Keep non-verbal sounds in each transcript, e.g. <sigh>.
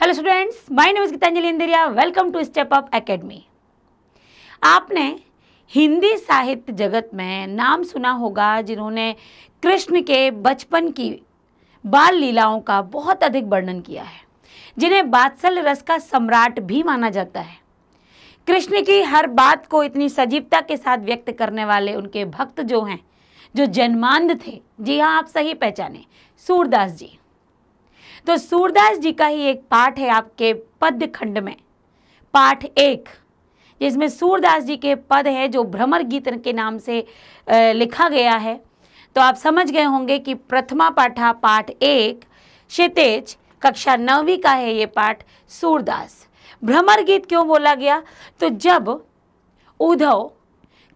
hello students my name is Geetanjali Indiriya welcome to step up academy आपने हिंदी साहित्य जगत में नाम सुना होगा जिन्होंने कृष्ण के बचपन की बाल लीलाओं का बहुत अधिक वर्णन किया है जिन्हें बात्सल रस का सम्राट भी माना जाता है कृष्ण की हर बात को इतनी सजीवता के साथ व्यक्त करने वाले उनके भक्त जो हैं जो जन्मांध थे जी हाँ आप सही पहचाने सूरदास जी तो सूरदास जी का ही एक पाठ है आपके पद्य खंड में पाठ एक जिसमें सूरदास जी के पद है जो भ्रमर गीत के नाम से लिखा गया है तो आप समझ गए होंगे कि प्रथमा पाठा पाठ एक क्षितेज कक्षा नौवीं का है ये पाठ सूरदास भ्रमर गीत क्यों बोला गया तो जब उद्धव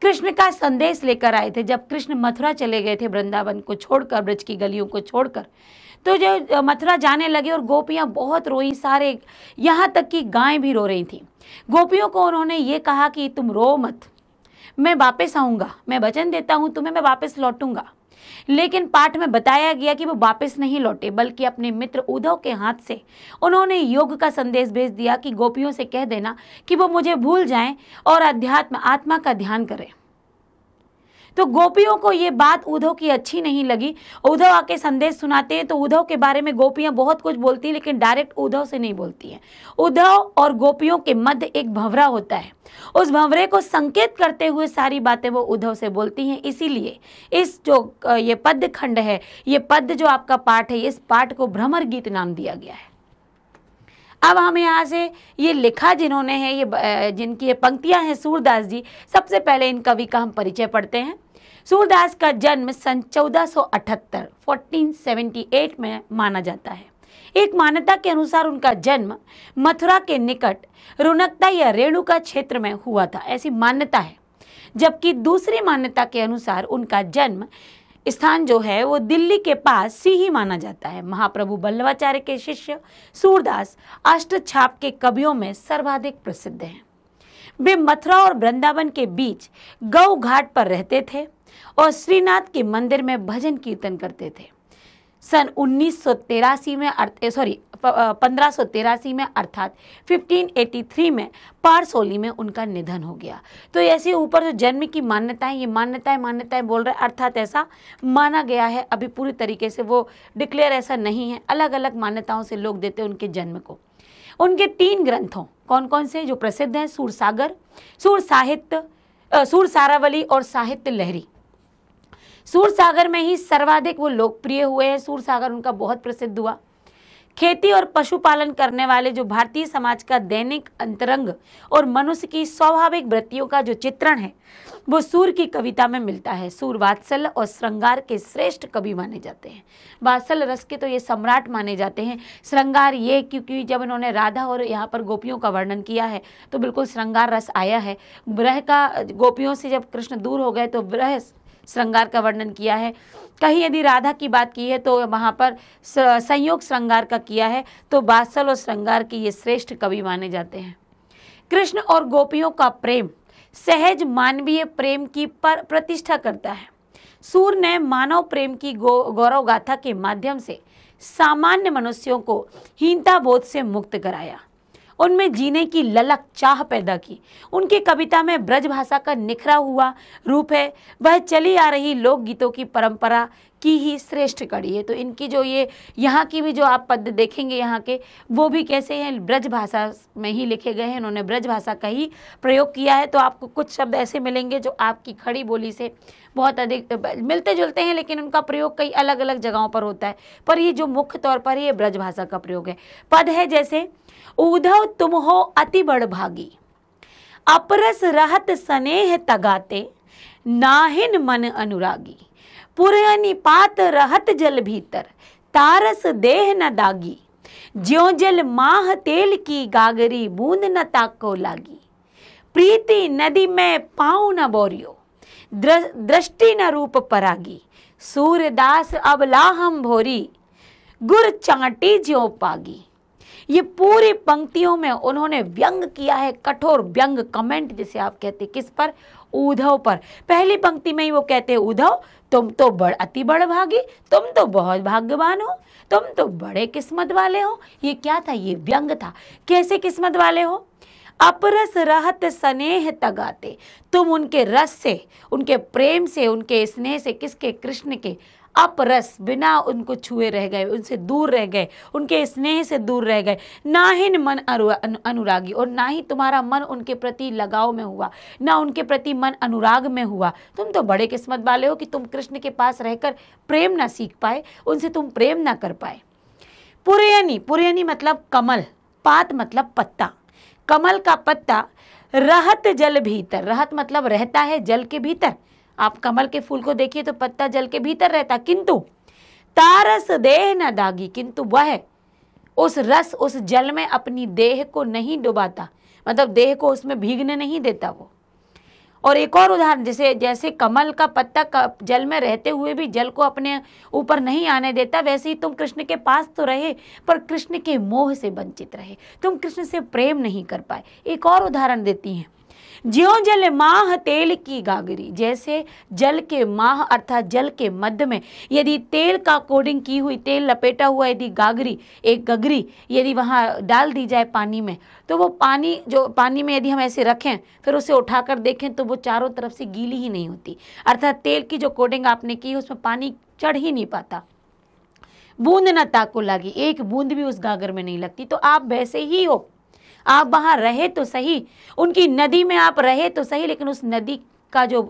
कृष्ण का संदेश लेकर आए थे जब कृष्ण मथुरा चले गए थे वृंदावन को छोड़कर ब्रज की गलियों को छोड़कर तो जो मथुरा जाने लगे और गोपियाँ बहुत रोई सारे यहाँ तक कि गायें भी रो रही थी गोपियों को उन्होंने ये कहा कि तुम रो मत मैं वापस आऊँगा मैं वचन देता हूँ तुम्हें मैं वापस लौटूंगा लेकिन पाठ में बताया गया कि वो वापस नहीं लौटे बल्कि अपने मित्र उद्धव के हाथ से उन्होंने योग का संदेश भेज दिया कि गोपियों से कह देना कि वो मुझे भूल जाएं और अध्यात्म आत्मा का ध्यान करें तो गोपियों को ये बात उद्धव की अच्छी नहीं लगी उद्धव आके संदेश सुनाते हैं तो उद्धव के बारे में गोपियाँ बहुत कुछ बोलती हैं लेकिन डायरेक्ट उद्धव से नहीं बोलती हैं उद्धव और गोपियों के मध्य एक भंवरा होता है उस भंवरे को संकेत करते हुए सारी बातें वो उद्धव से बोलती हैं इसीलिए इस जो ये पद्य खंड है ये पद्य जो आपका पाठ है इस पाठ को भ्रमर गीत नाम दिया गया है अब हम यहाँ से ये लिखा जिन्होंने है ये जिनकी ये पंक्तियाँ हैं सूरदास जी सबसे पहले इन कवि का हम परिचय पढ़ते हैं सूरदास का जन्म सन 1478 1478 में माना जाता है एक मान्यता के अनुसार उनका जन्म मथुरा के निकट रुनकता या रेणुका क्षेत्र में हुआ था ऐसी मान्यता है जबकि दूसरी मान्यता के अनुसार उनका जन्म स्थान जो है वो दिल्ली के पास सी ही माना जाता है महाप्रभु बल्लभाचार्य के शिष्य सूरदास अष्ट छाप के कवियों में सर्वाधिक प्रसिद्ध हैं वे मथुरा और वृंदावन के बीच गौ घाट पर रहते थे और श्रीनाथ के मंदिर में भजन कीर्तन करते थे सन उन्नीस में सॉरी पंद्रह में अर्थात 1583 में पारसोली में उनका निधन हो गया तो ऐसे ऊपर जो जन्म की मान्यताएं ये मान्यताएं मान्यताएं बोल रहे अर्थात ऐसा माना गया है अभी पूरी तरीके से वो डिक्लेयर ऐसा नहीं है अलग अलग मान्यताओं से लोग देते हैं उनके जन्म को उनके तीन ग्रंथों कौन कौन से जो प्रसिद्ध हैं सूर सागर सूर साहित्य सूर सारावली और साहित्य लहरी सूर सागर में ही सर्वाधिक वो लोकप्रिय हुए हैं सूर सागर उनका बहुत प्रसिद्ध हुआ खेती और पशुपालन करने वाले जो भारतीय समाज का दैनिक अंतरंग और मनुष्य की स्वाभाविक वृत्तियों का जो चित्रण है वो सूर की कविता में मिलता है सूर वात्सल और श्रृंगार के श्रेष्ठ कवि माने जाते हैं वात्सल रस के तो ये सम्राट माने जाते हैं श्रृंगार ये क्योंकि जब इन्होंने राधा और यहाँ पर गोपियों का वर्णन किया है तो बिल्कुल श्रृंगार रस आया है ब्रह का गोपियों से जब कृष्ण दूर हो गए तो ब्रह श्रृंगार का वर्णन किया है कहीं यदि राधा की बात की है तो वहाँ पर संयोग श्रृंगार का किया है तो बासल और श्रृंगार के ये श्रेष्ठ कवि माने जाते हैं कृष्ण और गोपियों का प्रेम सहज मानवीय प्रेम की पर प्रतिष्ठा करता है सूर ने मानव प्रेम की गौ गौरव गाथा के माध्यम से सामान्य मनुष्यों को हीनता बोध से मुक्त कराया उनमें जीने की ललक चाह पैदा की उनकी कविता में ब्रज भाषा का निखरा हुआ रूप है वह चली आ रही लोकगीतों की परंपरा की ही श्रेष्ठ कड़ी है तो इनकी जो ये यहाँ की भी जो आप पद देखेंगे यहाँ के वो भी कैसे हैं ब्रज भाषा में ही लिखे गए हैं इन्होंने ब्रज भाषा का ही प्रयोग किया है तो आपको कुछ शब्द ऐसे मिलेंगे जो आपकी खड़ी बोली से बहुत अधिक मिलते जुलते हैं लेकिन उनका प्रयोग कई अलग अलग जगहों पर होता है पर ये जो मुख्य तौर पर ये ब्रज भाषा का प्रयोग है पद है जैसे उधव तुम हो अति बड़भागी अपरस रहत स्नेह तगाते नाहिन मन अनुरागी पुरयनि पात रहत जल भीतर तारस देह न दागी ज्यो जल माह तेल की गागरी बूंद न ताको लागी प्रीति नदी में पाँव न बोरियो दृष्टि न रूप परागी सूर्यदास अब लाहम भोरी गुर चाटी ज्यो पागी ये पूरी पंक्तियों में उन्होंने व्यंग किया है कठोर व्यंग कमेंट जिसे आप कहते किस पर उधव पर पहली पंक्ति में ही वो कहते हैं उधव तुम तो बड़ अति बड़ भागी तुम तो बहुत भाग्यवान हो तुम तो बड़े किस्मत वाले हो ये क्या था ये व्यंग था कैसे किस्मत वाले हो अपरस रहत स्नेह तगाते तुम उनके रस से उनके प्रेम से उनके स्नेह से किसके कृष्ण के अपरस बिना उनको छुए रह गए उनसे दूर रह गए उनके स्नेह से दूर रह गए ना ही मन अनुरागी और ना ही तुम्हारा मन उनके प्रति लगाव में हुआ ना उनके प्रति मन अनुराग में हुआ तुम तो बड़े किस्मत वाले हो कि तुम कृष्ण के पास रहकर प्रेम ना सीख पाए उनसे तुम प्रेम ना कर पाए पुरयनी पुरयनी मतलब कमल पात मतलब पत्ता कमल का पत्ता रहत जल भीतर रहत मतलब रहता है जल के भीतर आप कमल के फूल को देखिए तो पत्ता जल के भीतर रहता किंतु तारस देह न दागी किंतु वह उस रस उस जल में अपनी देह को नहीं डुबाता मतलब देह को उसमें भीगने नहीं देता वो और एक और उदाहरण जैसे जैसे कमल का पत्ता जल में रहते हुए भी जल को अपने ऊपर नहीं आने देता वैसे ही तुम कृष्ण के पास तो रहे पर कृष्ण के मोह से वंचित रहे तुम कृष्ण से प्रेम नहीं कर पाए एक और उदाहरण देती हैं ज्यो जल माह तेल की गागरी जैसे जल के माह अर्थात जल के मध्य में यदि तेल का कोडिंग की हुई तेल लपेटा हुआ यदि गागरी एक गगरी यदि वहाँ डाल दी जाए पानी में तो वो पानी जो पानी में यदि हम ऐसे रखें फिर उसे उठाकर देखें तो वो चारों तरफ से गीली ही नहीं होती अर्थात तेल की जो कोडिंग आपने की उसमें पानी चढ़ ही नहीं पाता बूंद ना ताको लागी एक बूंद भी उस गागर में नहीं लगती तो आप वैसे ही हो आप वहाँ रहे तो सही उनकी नदी में आप रहे तो सही लेकिन उस नदी का जो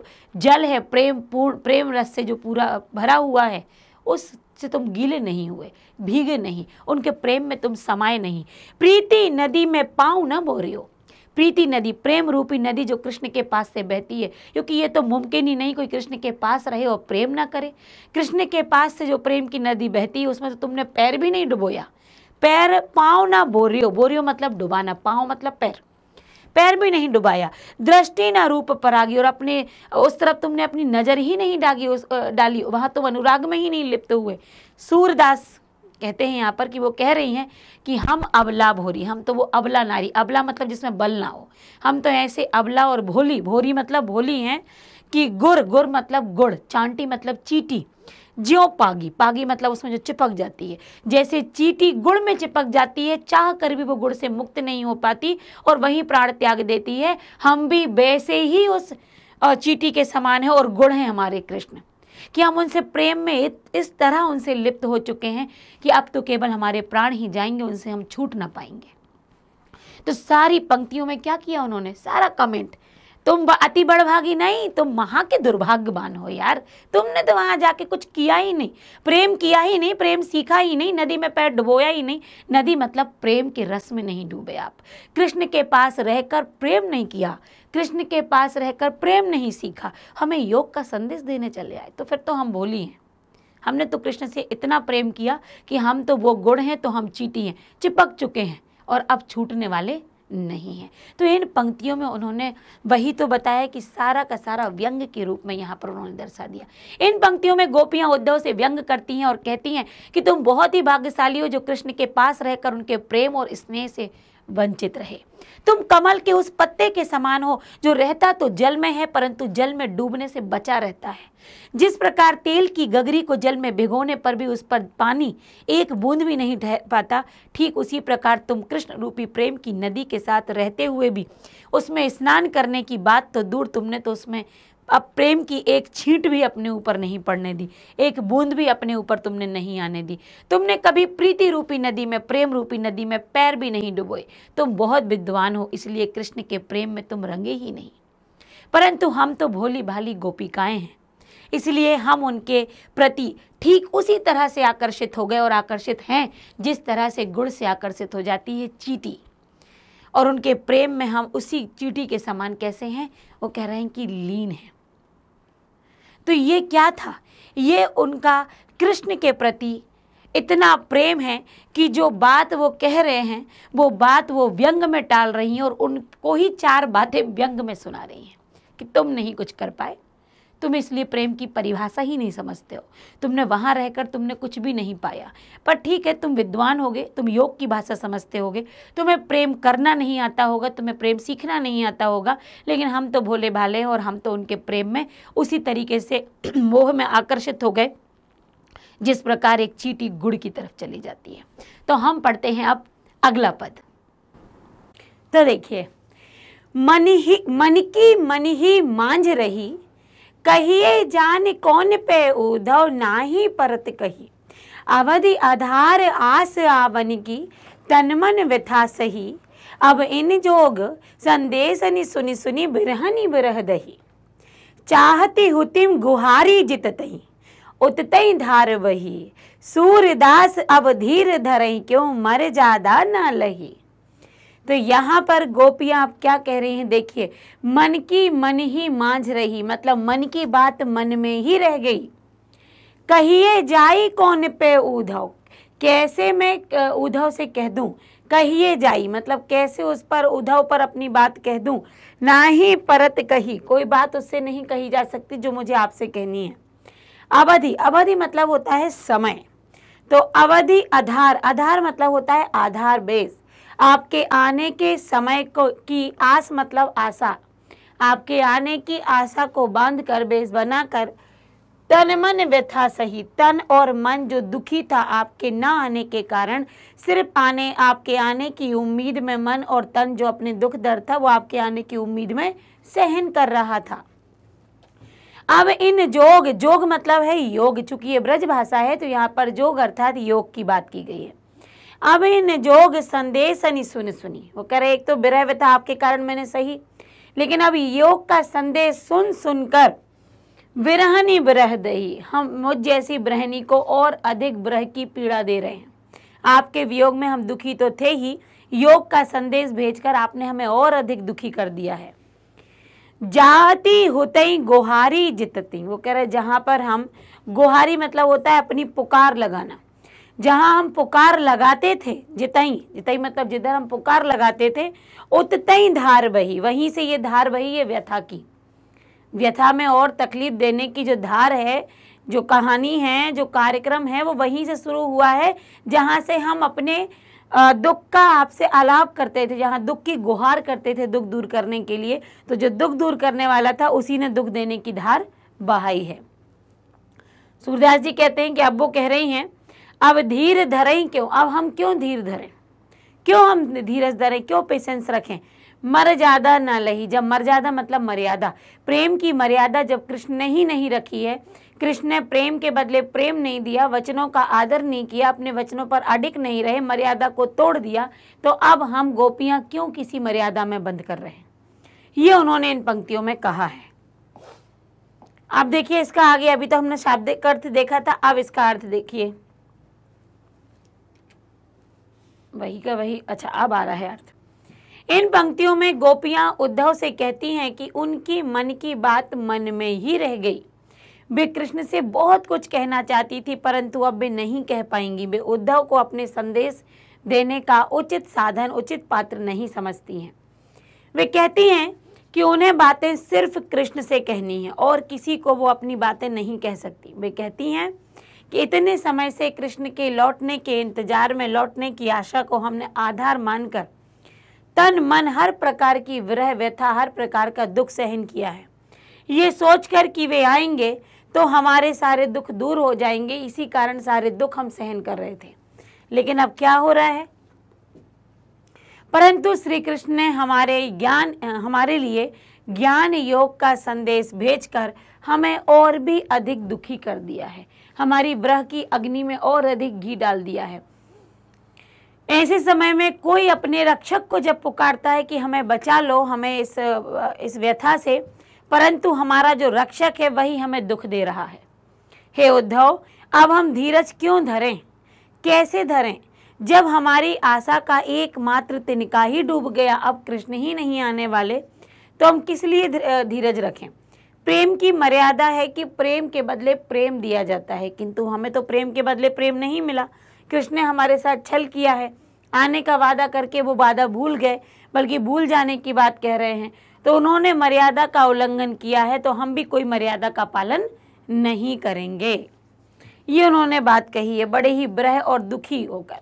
जल है प्रेम पूर्ण प्रेम रस से जो पूरा भरा हुआ है उस से तुम गीले नहीं हुए भीगे नहीं उनके प्रेम में तुम समाये नहीं प्रीति नदी में पाँव न हो प्रीति नदी प्रेम रूपी नदी जो कृष्ण के पास से बहती है क्योंकि ये तो मुमकिन ही नहीं कोई कृष्ण के पास रहे और प्रेम ना करे कृष्ण के पास से जो प्रेम की नदी बहती है उसमें तो तुमने पैर भी नहीं डुबोया पैर पाँव ना बोरियो बोरियो मतलब डुबाना पाँव मतलब पैर पैर भी नहीं डुबाया दृष्टि ना रूप परागी और अपने उस तरफ तुमने अपनी नज़र ही नहीं डागी उस डाली वहाँ तुम अनुराग में ही नहीं लिप्त हुए सूरदास कहते हैं यहाँ पर कि वो कह रही हैं कि हम अबला भोरी हम तो वो अबला नारी अबला मतलब जिसमें बल ना हो हम तो ऐसे अबला और भोली भोरी मतलब भोली हैं कि गुर गुर मतलब गुड़ चांटी मतलब चीटी ज्यो पागी पागी मतलब उसमें जो चिपक जाती है जैसे चीटी गुड़ में चिपक जाती है चाह कर भी वो गुड़ से मुक्त नहीं हो पाती और वहीं प्राण त्याग देती है हम भी वैसे ही उस चीटी के समान है और गुड़ हैं हमारे कृष्ण कि हम उनसे प्रेम में इस तरह उनसे लिप्त हो चुके हैं कि अब तो केवल हमारे प्राण ही जाएंगे उनसे हम छूट ना पाएंगे तो सारी पंक्तियों में क्या किया उन्होंने सारा कमेंट तुम अति बड़भागी नहीं तुम महा के दुर्भाग्यवान हो यार तुमने तो वहाँ जाके कुछ किया ही नहीं प्रेम किया ही नहीं प्रेम सीखा ही नहीं नदी में पैर डुबोया ही नहीं नदी मतलब प्रेम के रस में नहीं डूबे आप कृष्ण के पास रहकर प्रेम नहीं किया कृष्ण के पास रहकर प्रेम नहीं सीखा हमें योग का संदेश देने चले आए तो फिर तो हम बोली हैं हमने तो कृष्ण से इतना प्रेम किया कि हम तो वो गुड़ हैं तो हम चीटी हैं चिपक चुके हैं और अब छूटने वाले नहीं है तो इन पंक्तियों में उन्होंने वही तो बताया कि सारा का सारा व्यंग के रूप में यहाँ पर उन्होंने दर्शा दिया इन पंक्तियों में गोपियाँ उद्धव से व्यंग करती हैं और कहती हैं कि तुम बहुत ही भाग्यशाली हो जो कृष्ण के पास रहकर उनके प्रेम और स्नेह से वंचित रहे तुम कमल के उस पत्ते के समान हो जो रहता तो जल में है परंतु जल में डूबने से बचा रहता है जिस प्रकार तेल की गगरी को जल में भिगोने पर भी उस पर पानी एक बूंद भी नहीं ठहर पाता ठीक उसी प्रकार तुम कृष्ण रूपी प्रेम की नदी के साथ रहते हुए भी उसमें स्नान करने की बात तो दूर तुमने तो उसमें अब प्रेम की एक छींट भी अपने ऊपर नहीं पड़ने दी एक बूंद भी अपने ऊपर तुमने नहीं आने दी तुमने कभी प्रीति रूपी नदी में प्रेम रूपी नदी में पैर भी नहीं डुबोए तुम बहुत विद्वान हो इसलिए कृष्ण के प्रेम में तुम रंगे ही नहीं परंतु हम तो भोली भाली गोपिकाएँ हैं इसलिए हम उनके प्रति ठीक उसी तरह से आकर्षित हो गए और आकर्षित हैं जिस तरह से गुड़ से आकर्षित हो जाती है चीटी और उनके प्रेम में हम उसी चीटी के समान कैसे हैं वो कह रहे हैं कि लीन है तो ये क्या था ये उनका कृष्ण के प्रति इतना प्रेम है कि जो बात वो कह रहे हैं वो बात वो व्यंग में टाल रही हैं और उनको ही चार बातें व्यंग में सुना रही हैं कि तुम नहीं कुछ कर पाए तुम इसलिए प्रेम की परिभाषा ही नहीं समझते हो तुमने वहाँ रहकर तुमने कुछ भी नहीं पाया पर ठीक है तुम विद्वान होगे तुम योग की भाषा समझते होगे तुम्हें प्रेम करना नहीं आता होगा तुम्हें प्रेम सीखना नहीं आता होगा लेकिन हम तो भोले भाले और हम तो उनके प्रेम में उसी तरीके से <clears throat> मोह में आकर्षित हो गए जिस प्रकार एक चीटी गुड़ की तरफ चली जाती है तो हम पढ़ते हैं अब अगला पद तो देखिए मन ही मन की मन ही मांझ रही कहिए जान कौन पे उधव नाही परत कही अवधि आधार आस आवन की तनमन व्यथा सही अब इन जोग संदेश नि सुनि सुनि बिरहनी बिरह दही चाहती हुतिम गुहारी जिततई उततई धार वही सूरदास अब धीर धरई क्यों मर जादा न लही तो यहाँ पर गोपियाँ आप क्या कह रही हैं देखिए मन की मन ही मांझ रही मतलब मन की बात मन में ही रह गई कहिए जाई कौन पे उधव कैसे मैं उधव से कह दूँ कहिए जाई मतलब कैसे उस पर उधव पर अपनी बात कह दूँ ना ही परत कही कोई बात उससे नहीं कही जा सकती जो मुझे आपसे कहनी है अवधि अवधि मतलब होता है समय तो अवधि आधार आधार मतलब होता है आधार बेस आपके आने के समय को की आस मतलब आशा आपके आने की आशा को बांध कर बेस बनाकर तन मन व्यथा सही तन और मन जो दुखी था आपके ना आने के कारण सिर्फ आने आपके आने की उम्मीद में मन और तन जो अपने दुख दर्द था वो आपके आने की उम्मीद में सहन कर रहा था अब इन जोग जोग मतलब है योग चूंकि ये ब्रज भाषा है तो यहाँ पर जोग अर्थात योग की बात की गई है अब इन जोग संदेश नहीं सुन सुनी वो रहे एक तो बिरह था आपके कारण मैंने सही लेकिन अब योग का संदेश सुन सुनकर विरहनी ब्रह दही हम मुझ जैसी ब्रहणी को और अधिक ब्रह की पीड़ा दे रहे हैं आपके वियोग में हम दुखी तो थे ही योग का संदेश भेजकर आपने हमें और अधिक दुखी कर दिया है जाती होते गोहारी जितती वो कह रहे जहाँ पर हम गोहारी मतलब होता है अपनी पुकार लगाना जहाँ हम पुकार लगाते थे जितई जितई मतलब जिधर हम पुकार लगाते थे उतई धार बही वहीं से ये धार बही ये व्यथा की व्यथा में और तकलीफ देने की जो धार है जो कहानी है जो कार्यक्रम है वो वहीं से शुरू हुआ है जहाँ से हम अपने दुख का आपसे आलाप करते थे जहाँ दुख की गुहार करते थे दुख दूर करने के लिए तो जो दुख दूर करने वाला था उसी ने दुख देने की धार बहाई है सूर्यदास जी कहते हैं कि अब वो कह रही हैं अब धीर धरें क्यों अब हम क्यों धीर धरें क्यों हम धीरज धरें क्यों पेशेंस रखें मर्यादा ना लही जब मर्यादा मतलब मर्यादा प्रेम की मर्यादा जब कृष्ण ने ही नहीं रखी है कृष्ण ने प्रेम के बदले प्रेम नहीं दिया वचनों का आदर नहीं किया अपने वचनों पर अडिक नहीं रहे मर्यादा को तोड़ दिया तो अब हम गोपियां क्यों किसी मर्यादा में बंद कर रहे हैं ये उन्होंने इन पंक्तियों में कहा है आप देखिए इसका आगे अभी तो हमने शाब्दिक अर्थ देखा था अब इसका अर्थ देखिए वही का वही अच्छा अब आ रहा है अर्थ इन पंक्तियों में गोपियां उद्धव से कहती हैं कि उनकी मन की बात मन में ही रह गई वे कृष्ण से बहुत कुछ कहना चाहती थी परंतु अब वे नहीं कह पाएंगी वे उद्धव को अपने संदेश देने का उचित साधन उचित पात्र नहीं समझती हैं वे कहती हैं कि उन्हें बातें सिर्फ कृष्ण से कहनी है और किसी को वो अपनी बातें नहीं कह सकती वे कहती हैं कि इतने समय से कृष्ण के लौटने के इंतजार में लौटने की आशा को हमने आधार मानकर तन मन हर प्रकार की विरह व्यथा हर प्रकार का दुख सहन किया है ये सोचकर कि वे आएंगे तो हमारे सारे दुख दूर हो जाएंगे इसी कारण सारे दुख हम सहन कर रहे थे लेकिन अब क्या हो रहा है परंतु श्री कृष्ण ने हमारे ज्ञान हमारे लिए ज्ञान योग का संदेश भेजकर हमें और भी अधिक दुखी कर दिया है हमारी ब्रह की अग्नि में और अधिक घी डाल दिया है ऐसे समय में कोई अपने रक्षक को जब पुकारता है कि हमें बचा लो हमें इस इस व्यथा से परंतु हमारा जो रक्षक है वही हमें दुख दे रहा है हे उद्धव अब हम धीरज क्यों धरें कैसे धरें जब हमारी आशा का एकमात्र तिनका ही डूब गया अब कृष्ण ही नहीं आने वाले तो हम किस लिए धीरज रखें प्रेम की मर्यादा है कि प्रेम के बदले प्रेम दिया जाता है किंतु हमें तो प्रेम के बदले प्रेम नहीं मिला कृष्ण ने हमारे साथ छल किया है आने का वादा करके वो वादा भूल गए बल्कि भूल जाने की बात कह रहे हैं तो उन्होंने मर्यादा का उल्लंघन किया है तो हम भी कोई मर्यादा का पालन नहीं करेंगे ये उन्होंने बात कही है बड़े ही ब्रह और दुखी होकर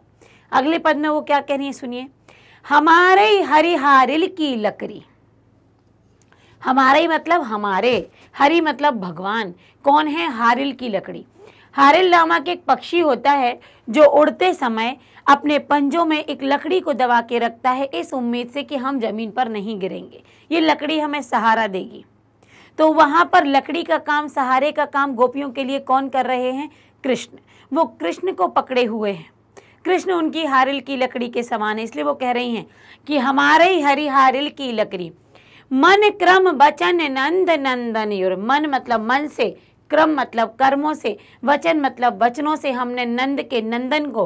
अगले पद में वो क्या कह रही है सुनिए हमारे हरिहारिल की लकड़ी हमारा ही मतलब हमारे हरि मतलब भगवान कौन है हारिल की लकड़ी हारिल नामक एक पक्षी होता है जो उड़ते समय अपने पंजों में एक लकड़ी को दबा के रखता है इस उम्मीद से कि हम ज़मीन पर नहीं गिरेंगे ये लकड़ी हमें सहारा देगी तो वहाँ पर लकड़ी का काम सहारे का काम गोपियों के लिए कौन कर रहे हैं कृष्ण वो कृष्ण को पकड़े हुए हैं कृष्ण उनकी हारिल की लकड़ी के समान है इसलिए वो कह रही हैं कि हमारे ही हरी हारिल की लकड़ी मन क्रम वचन नंद नंदन युर मन मतलब मन से क्रम मतलब कर्मों से वचन मतलब वचनों से हमने नंद के नंदन को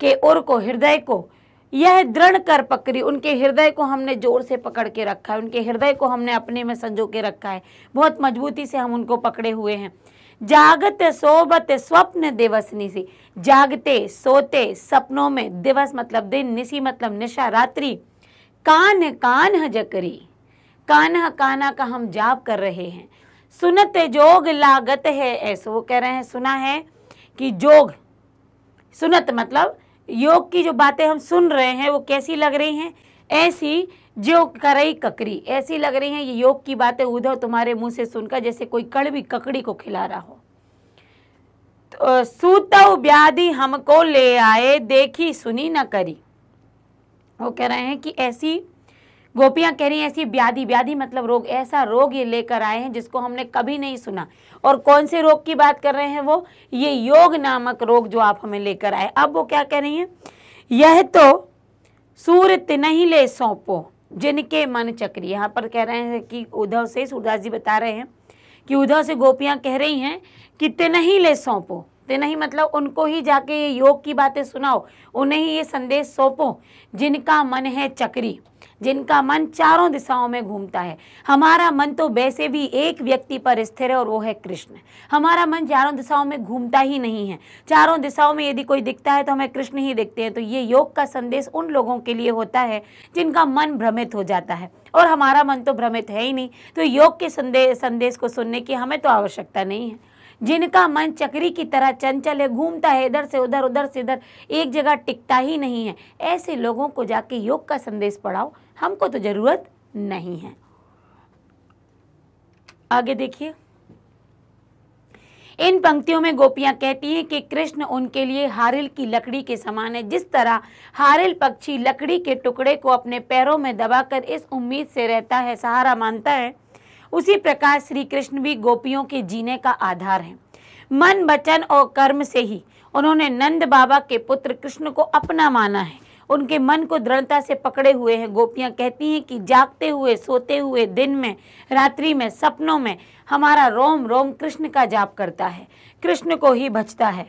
के उर को हृदय को यह दृढ़ कर पकड़ी उनके हृदय को हमने जोर से पकड़ के रखा है उनके हृदय को हमने अपने में संजो के रखा है बहुत मजबूती से हम उनको पकड़े हुए हैं जागत सोबत स्वप्न दिवस निशी जागते सोते सपनों में दिवस मतलब दिन निशी मतलब निशा रात्रि कान कान हजकरी कान्हा काना का हम जाप कर रहे हैं सुनत जोग लागत है ऐसे वो कह रहे हैं सुना है कि जोग सुनत मतलब योग की जो बातें हम सुन रहे हैं वो कैसी लग रही हैं ऐसी जो करई ककड़ी ऐसी लग रही हैं ये योग की बातें उधर तुम्हारे मुंह से सुनकर जैसे कोई कड़वी ककड़ी को खिला रहा हो तो सूतव व्याधि हमको ले आए देखी सुनी न करी वो कह रहे हैं कि ऐसी गोपियां कह रही हैं ऐसी व्याधि व्याधि मतलब रोग ऐसा रोग ये लेकर आए हैं जिसको हमने कभी नहीं सुना और कौन से रोग की बात कर रहे हैं वो ये योग नामक रोग जो आप हमें लेकर आए अब वो क्या कह रही हैं यह तो सूर्य नहीं ले सौंपो जिनके मन चक्री यहाँ पर कह रहे हैं कि उद्धव से सूरदास जी बता रहे हैं कि उद्धव से गोपियाँ कह रही हैं कि तिनही ले सौंपो नहीं मतलब उनको ही जाके ये योग की बातें सुनाओ उन्हें ही ये संदेश सौंपो जिनका मन है चक्री जिनका मन चारों दिशाओं में घूमता है हमारा मन तो वैसे भी एक व्यक्ति पर स्थिर है और वो है कृष्ण हमारा मन चारों दिशाओं में घूमता ही नहीं है चारों दिशाओं में यदि कोई दिखता है तो हमें कृष्ण ही देखते हैं तो ये योग का संदेश उन लोगों के लिए होता है जिनका मन भ्रमित हो जाता है और हमारा मन तो भ्रमित है ही नहीं तो योग के संदेश संदेश को सुनने की हमें तो आवश्यकता नहीं है जिनका मन चक्री की तरह चंचल है घूमता है इधर से उधर उधर से इधर एक जगह टिकता ही नहीं है ऐसे लोगों को जाके योग का संदेश पढ़ाओ हमको तो ज़रूरत नहीं है आगे देखिए इन पंक्तियों में गोपियां कहती हैं कि कृष्ण उनके लिए हारिल की लकड़ी के समान है जिस तरह हारिल पक्षी लकड़ी के टुकड़े को अपने पैरों में दबाकर इस उम्मीद से रहता है सहारा मानता है उसी प्रकार श्री कृष्ण भी गोपियों के जीने का आधार है मन वचन और कर्म से ही उन्होंने नंद बाबा के पुत्र कृष्ण को अपना माना है उनके मन को दृढ़ता से पकड़े हुए हैं गोपियाँ कहती हैं कि जागते हुए सोते हुए दिन में रात्रि में सपनों में हमारा रोम रोम कृष्ण का जाप करता है कृष्ण को ही भजता है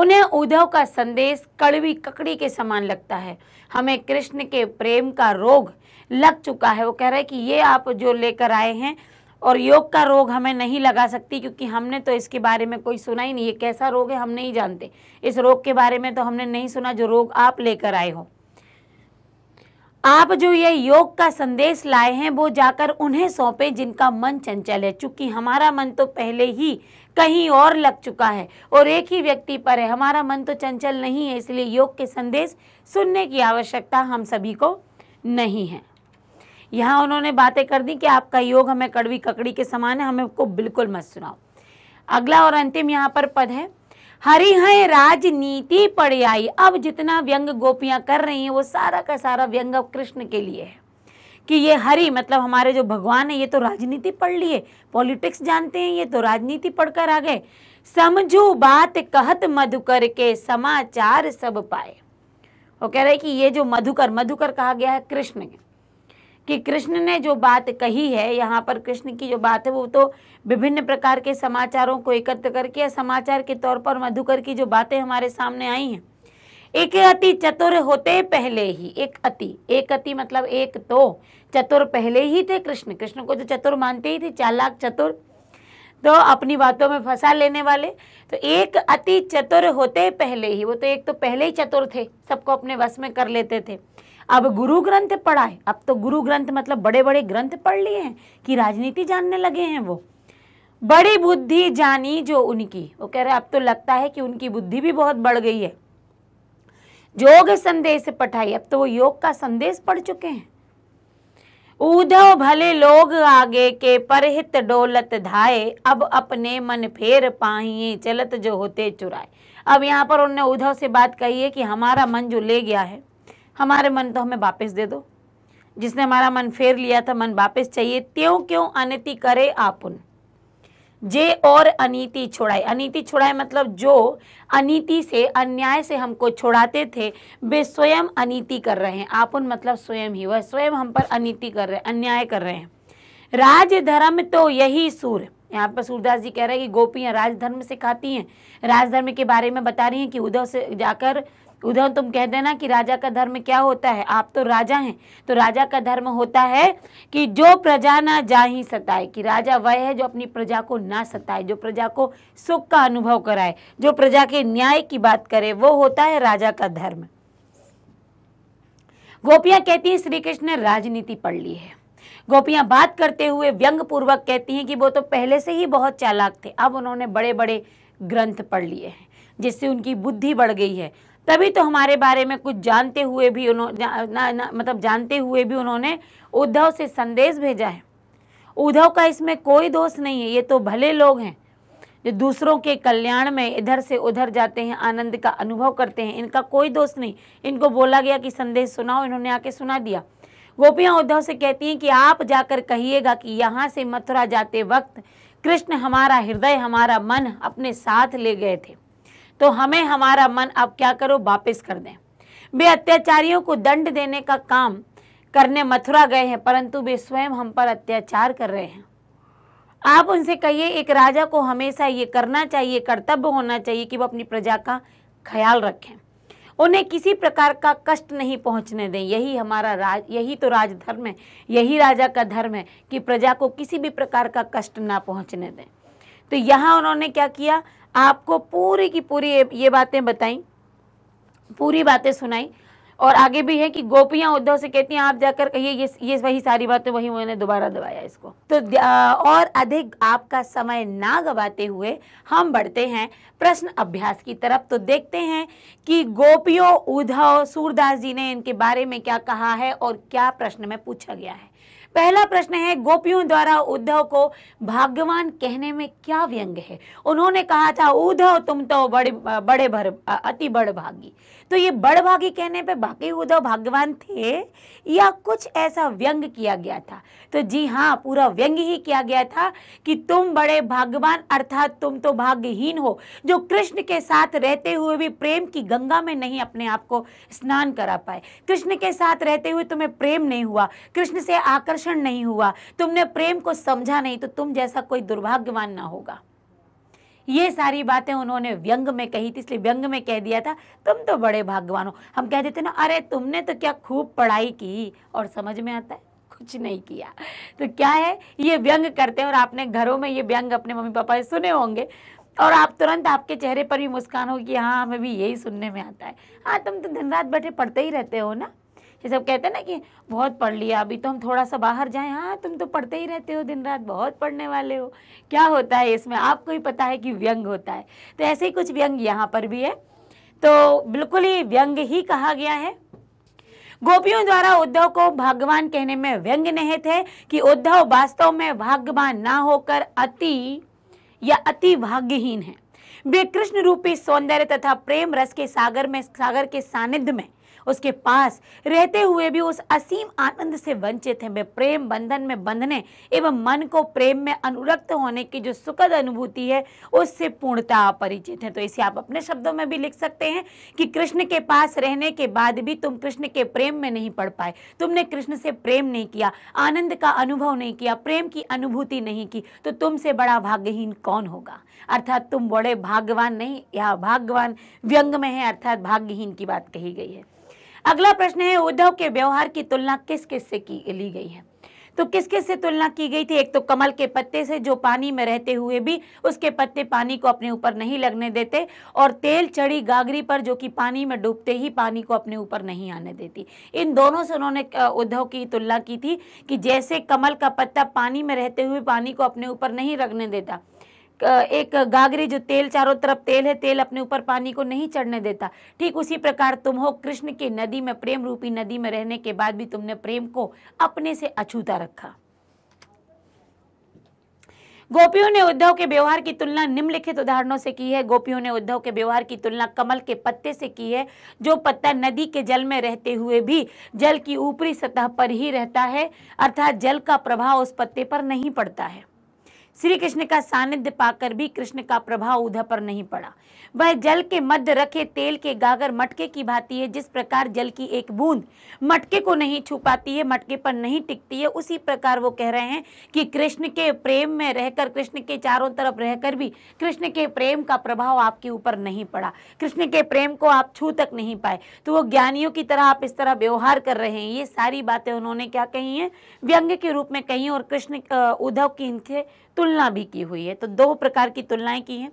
उन्हें उद्धव का संदेश कड़वी ककड़ी के समान लगता है हमें कृष्ण के प्रेम का रोग लग चुका है वो कह रहा है कि ये आप जो लेकर आए हैं और योग का रोग हमें नहीं लगा सकती क्योंकि हमने तो इसके बारे में कोई सुना ही नहीं है कैसा रोग है हम नहीं जानते इस रोग के बारे में तो हमने नहीं सुना जो रोग आप लेकर आए हो आप जो ये योग का संदेश लाए हैं वो जाकर उन्हें सौंपे जिनका मन चंचल है चूंकि हमारा मन तो पहले ही कहीं और लग चुका है और एक ही व्यक्ति पर है हमारा मन तो चंचल नहीं है इसलिए योग के संदेश सुनने की आवश्यकता हम सभी को नहीं है यहाँ उन्होंने बातें कर दी कि आपका योग हमें कड़वी ककड़ी के समान है हमें उसको बिल्कुल मत सुनाओ अगला और अंतिम यहाँ पर पद है हरि है राजनीति पड़ियाई अब जितना व्यंग गोपियाँ कर रही हैं वो सारा का सारा व्यंग कृष्ण के लिए है कि ये हरि मतलब हमारे जो भगवान है ये तो राजनीति पढ़ लिए पॉलिटिक्स जानते हैं ये तो राजनीति पढ़कर आ गए समझू बात कहत मधुकर के समाचार सब पाए वो कह रहे कि ये जो मधुकर मधुकर कहा गया है कृष्ण के कि कृष्ण ने जो बात कही है यहाँ पर कृष्ण की जो बात है वो तो विभिन्न प्रकार के समाचारों को एकत्र करके या समाचार के तौर पर मधुकर की जो बातें हमारे सामने आई हैं एक अति चतुर होते पहले ही एक अति एक अति मतलब एक तो चतुर पहले ही थे कृष्ण कृष्ण को तो चतुर मानते ही थे चालाक चतुर तो अपनी बातों में फंसा लेने वाले तो एक अति चतुर होते पहले ही वो तो एक तो पहले ही चतुर थे सबको अपने वश में कर लेते थे अब गुरु ग्रंथ पढ़ा है अब तो गुरु ग्रंथ मतलब बड़े बड़े ग्रंथ पढ़ लिए हैं कि राजनीति जानने लगे हैं वो बड़ी बुद्धि जानी जो उनकी वो कह रहे अब तो लगता है कि उनकी बुद्धि भी बहुत बढ़ गई है योग संदेश पठाई अब तो वो योग का संदेश पढ़ चुके हैं उधव भले लोग आगे के परहित डोलत धाए अब अपने मन फेर पाहिए चलत जो होते चुराए अब यहाँ पर उनने उधव से बात कही है कि हमारा मन जो ले गया है हमारे मन तो हमें वापस दे दो जिसने हमारा मन फेर लिया था मन वापस चाहिए त्यों क्यों अनिति करे आपुन जे और अनिति छोड़ाए अनिति छोड़ाए मतलब जो अनिति से अन्याय से हमको छोड़ाते थे वे स्वयं अनिति कर रहे हैं आपुन मतलब स्वयं ही वह स्वयं हम पर अनिति कर रहे अन्याय कर रहे हैं राज धर्म तो यही सूर यहाँ पर सूरदास जी कह रहे हैं कि गोपियाँ राजधर्म सिखाती हैं राजधर्म के बारे में बता रही हैं कि उधर से जाकर उधर तुम कह देना कि राजा का धर्म क्या होता है आप तो राजा हैं तो राजा का धर्म होता है कि जो प्रजा ना जा ही सताए कि राजा वह है जो अपनी प्रजा को ना सताए जो प्रजा को सुख का अनुभव कराए जो प्रजा के न्याय की बात करे वो होता है राजा का धर्म गोपियां कहती हैं श्री कृष्ण ने राजनीति पढ़ ली है गोपियां बात करते हुए व्यंग पूर्वक कहती हैं कि वो तो पहले से ही बहुत चालाक थे अब उन्होंने बड़े बड़े ग्रंथ पढ़ लिए हैं जिससे उनकी बुद्धि बढ़ गई है तभी तो हमारे बारे में कुछ जानते हुए भी उन्होंने जा, ना, ना, मतलब जानते हुए भी उन्होंने उद्धव से संदेश भेजा है उद्धव का इसमें कोई दोष नहीं है ये तो भले लोग हैं जो दूसरों के कल्याण में इधर से उधर जाते हैं आनंद का अनुभव करते हैं इनका कोई दोष नहीं इनको बोला गया कि संदेश सुनाओ इन्होंने आके सुना दिया गोपियाँ उद्धव से कहती हैं कि आप जाकर कहिएगा कि यहाँ से मथुरा जाते वक्त कृष्ण हमारा हृदय हमारा मन अपने साथ ले गए थे तो हमें हमारा मन अब क्या करो वापस कर दें वे अत्याचारियों को दंड देने का काम करने मथुरा गए हैं परंतु वे स्वयं हम पर अत्याचार कर रहे हैं आप उनसे कहिए एक राजा को हमेशा ये करना चाहिए कर्तव्य होना चाहिए कि वो अपनी प्रजा का ख्याल रखें उन्हें किसी प्रकार का कष्ट नहीं पहुंचने दें यही हमारा राज यही तो राजधर्म है यही राजा का धर्म है कि प्रजा को किसी भी प्रकार का कष्ट ना पहुंचने दें तो यहाँ उन्होंने क्या किया आपको पूरी की पूरी ये बातें बताई पूरी बातें सुनाई और आगे भी है कि गोपियां उद्धव से कहती हैं आप जाकर कहिए ये ये वही सारी बातें वही उन्होंने दोबारा दबाया इसको तो और अधिक आपका समय ना गवाते हुए हम बढ़ते हैं प्रश्न अभ्यास की तरफ तो देखते हैं कि गोपियों उद्धव सूरदास जी ने इनके बारे में क्या कहा है और क्या प्रश्न में पूछा गया है पहला प्रश्न है गोपियों द्वारा उद्धव को भाग्यवान कहने में क्या व्यंग है उन्होंने कहा था उद्धव तुम तो बड़े बड़े भर अति बड़ भागी तो ये भागी कहने पे बाकी उद्धव भगवान थे या कुछ ऐसा व्यंग किया गया था तो जी हाँ पूरा व्यंग ही किया गया था कि तुम बड़े भगवान अर्थात तुम तो भाग्यहीन हो जो कृष्ण के साथ रहते हुए भी प्रेम की गंगा में नहीं अपने आप को स्नान करा पाए कृष्ण के साथ रहते हुए तुम्हें प्रेम नहीं हुआ कृष्ण से आकर्षण नहीं हुआ तुमने प्रेम को समझा नहीं तो तुम जैसा कोई दुर्भाग्यवान ना होगा ये सारी बातें उन्होंने व्यंग में कही थी इसलिए व्यंग में कह दिया था तुम तो बड़े भगवान हो हम कह देते ना अरे तुमने तो क्या खूब पढ़ाई की और समझ में आता है कुछ नहीं किया तो क्या है ये व्यंग करते हैं और आपने घरों में ये व्यंग अपने मम्मी पापा से सुने होंगे और आप तुरंत आपके चेहरे पर भी मुस्कान होगी हाँ हमें भी यही सुनने में आता है हाँ तुम तो दिन रात बैठे पढ़ते ही रहते हो ना ये सब कहते हैं ना कि बहुत पढ़ लिया अभी तो हम थोड़ा सा बाहर जाएं हाँ तुम तो पढ़ते ही रहते हो दिन रात बहुत पढ़ने वाले हो क्या होता है इसमें आपको ही पता है कि व्यंग होता है तो ऐसे ही कुछ व्यंग यहाँ पर भी है तो बिल्कुल ही व्यंग ही कहा गया है गोपियों द्वारा उद्धव को भगवान कहने में व्यंग निहित है कि उद्धव वास्तव में भाग्यवान ना होकर अति या अति भाग्यहीन है वे कृष्ण रूपी सौंदर्य तथा प्रेम रस के सागर में सागर के सानिध्य में उसके पास रहते हुए भी उस असीम आनंद से वंचित हैं वे प्रेम बंधन में बंधने एवं मन को प्रेम में अनुरक्त होने की जो सुखद अनुभूति है उससे पूर्णता अपरिचित है तो इसे आप अपने शब्दों में भी लिख सकते हैं कि कृष्ण के पास रहने के बाद भी तुम कृष्ण के प्रेम में नहीं पढ़ पाए तुमने कृष्ण से प्रेम नहीं किया आनंद का अनुभव नहीं किया प्रेम की अनुभूति नहीं की तो तुमसे बड़ा भाग्यहीन कौन होगा अर्थात तुम बड़े भाग्यवान नहीं या भाग्यवान व्यंग में है अर्थात भाग्यहीन की बात कही गई है अगला प्रश्न है उद्धव के व्यवहार की तुलना किस किस से की ली गई है तो किस किस से तुलना की गई थी एक तो कमल के पत्ते से जो पानी में रहते हुए भी उसके पत्ते पानी को अपने ऊपर नहीं लगने देते और तेल चढ़ी गागरी पर जो कि पानी में डूबते ही पानी को अपने ऊपर नहीं आने देती इन दोनों से उन्होंने उद्धव की तुलना की थी कि जैसे कमल का पत्ता पानी में रहते हुए पानी को अपने ऊपर नहीं रखने देता एक गागरी जो तेल चारों तरफ तेल है तेल अपने ऊपर पानी को नहीं चढ़ने देता ठीक उसी प्रकार तुम हो कृष्ण की नदी में प्रेम रूपी नदी में रहने के बाद भी तुमने प्रेम को अपने से अछूता रखा गोपियों ने उद्धव के व्यवहार की तुलना निम्नलिखित उदाहरणों से की है गोपियों ने उद्धव के व्यवहार की तुलना कमल के पत्ते से की है जो पत्ता नदी के जल में रहते हुए भी जल की ऊपरी सतह पर ही रहता है अर्थात जल का प्रभाव उस पत्ते पर नहीं पड़ता है श्री कृष्ण का सानिध्य पाकर भी कृष्ण का प्रभाव उधर पर नहीं पड़ा वह जल के मध्य रखे तेल के गागर मटके की भांति है जिस प्रकार जल की एक बूंद मटके को नहीं छू पाती है मटके पर नहीं टिकती है उसी प्रकार वो कह रहे हैं कि कृष्ण के प्रेम में रहकर कृष्ण के चारों तरफ रहकर भी कृष्ण के प्रेम का प्रभाव आपके ऊपर नहीं पड़ा कृष्ण के प्रेम को आप छू तक नहीं पाए तो वो ज्ञानियों की तरह आप इस तरह व्यवहार कर रहे हैं ये सारी बातें उन्होंने क्या कही है व्यंग्य के रूप में कही और कृष्ण उद्धव की इनके तुलना भी की हुई है तो दो प्रकार की तुलनाएं की हैं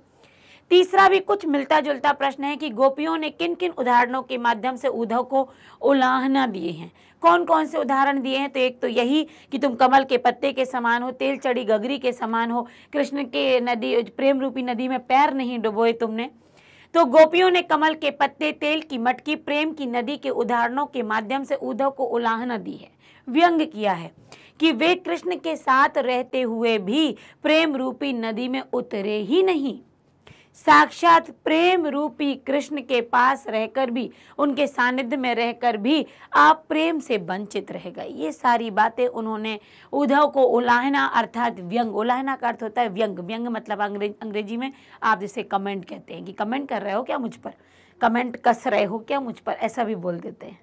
तीसरा भी कुछ मिलता जुलता प्रश्न है कि गोपियों ने किन किन उदाहरणों के माध्यम से उद्धव को उलाहना दिए हैं कौन कौन से उदाहरण दिए हैं तो एक तो यही कि तुम कमल के पत्ते के समान हो तेल चढ़ी गगरी के समान हो कृष्ण के नदी प्रेम रूपी नदी में पैर नहीं डुबोए तुमने तो गोपियों ने कमल के पत्ते तेल की मटकी प्रेम की नदी के उदाहरणों के माध्यम से उद्धव को उलाहना दी है व्यंग किया है कि वे कृष्ण के साथ रहते हुए भी प्रेम रूपी नदी में उतरे ही नहीं साक्षात प्रेम रूपी कृष्ण के पास रहकर भी उनके सानिध्य में रहकर भी आप प्रेम से वंचित रह गए ये सारी बातें उन्होंने उद्धव को उलाहना अर्थात व्यंग उलाहना का अर्थ होता है व्यंग व्यंग मतलब अंग्रेज अंग्रेजी में आप जिसे कमेंट कहते हैं कि कमेंट कर रहे हो क्या मुझ पर कमेंट कस रहे हो क्या मुझ पर ऐसा भी बोल देते हैं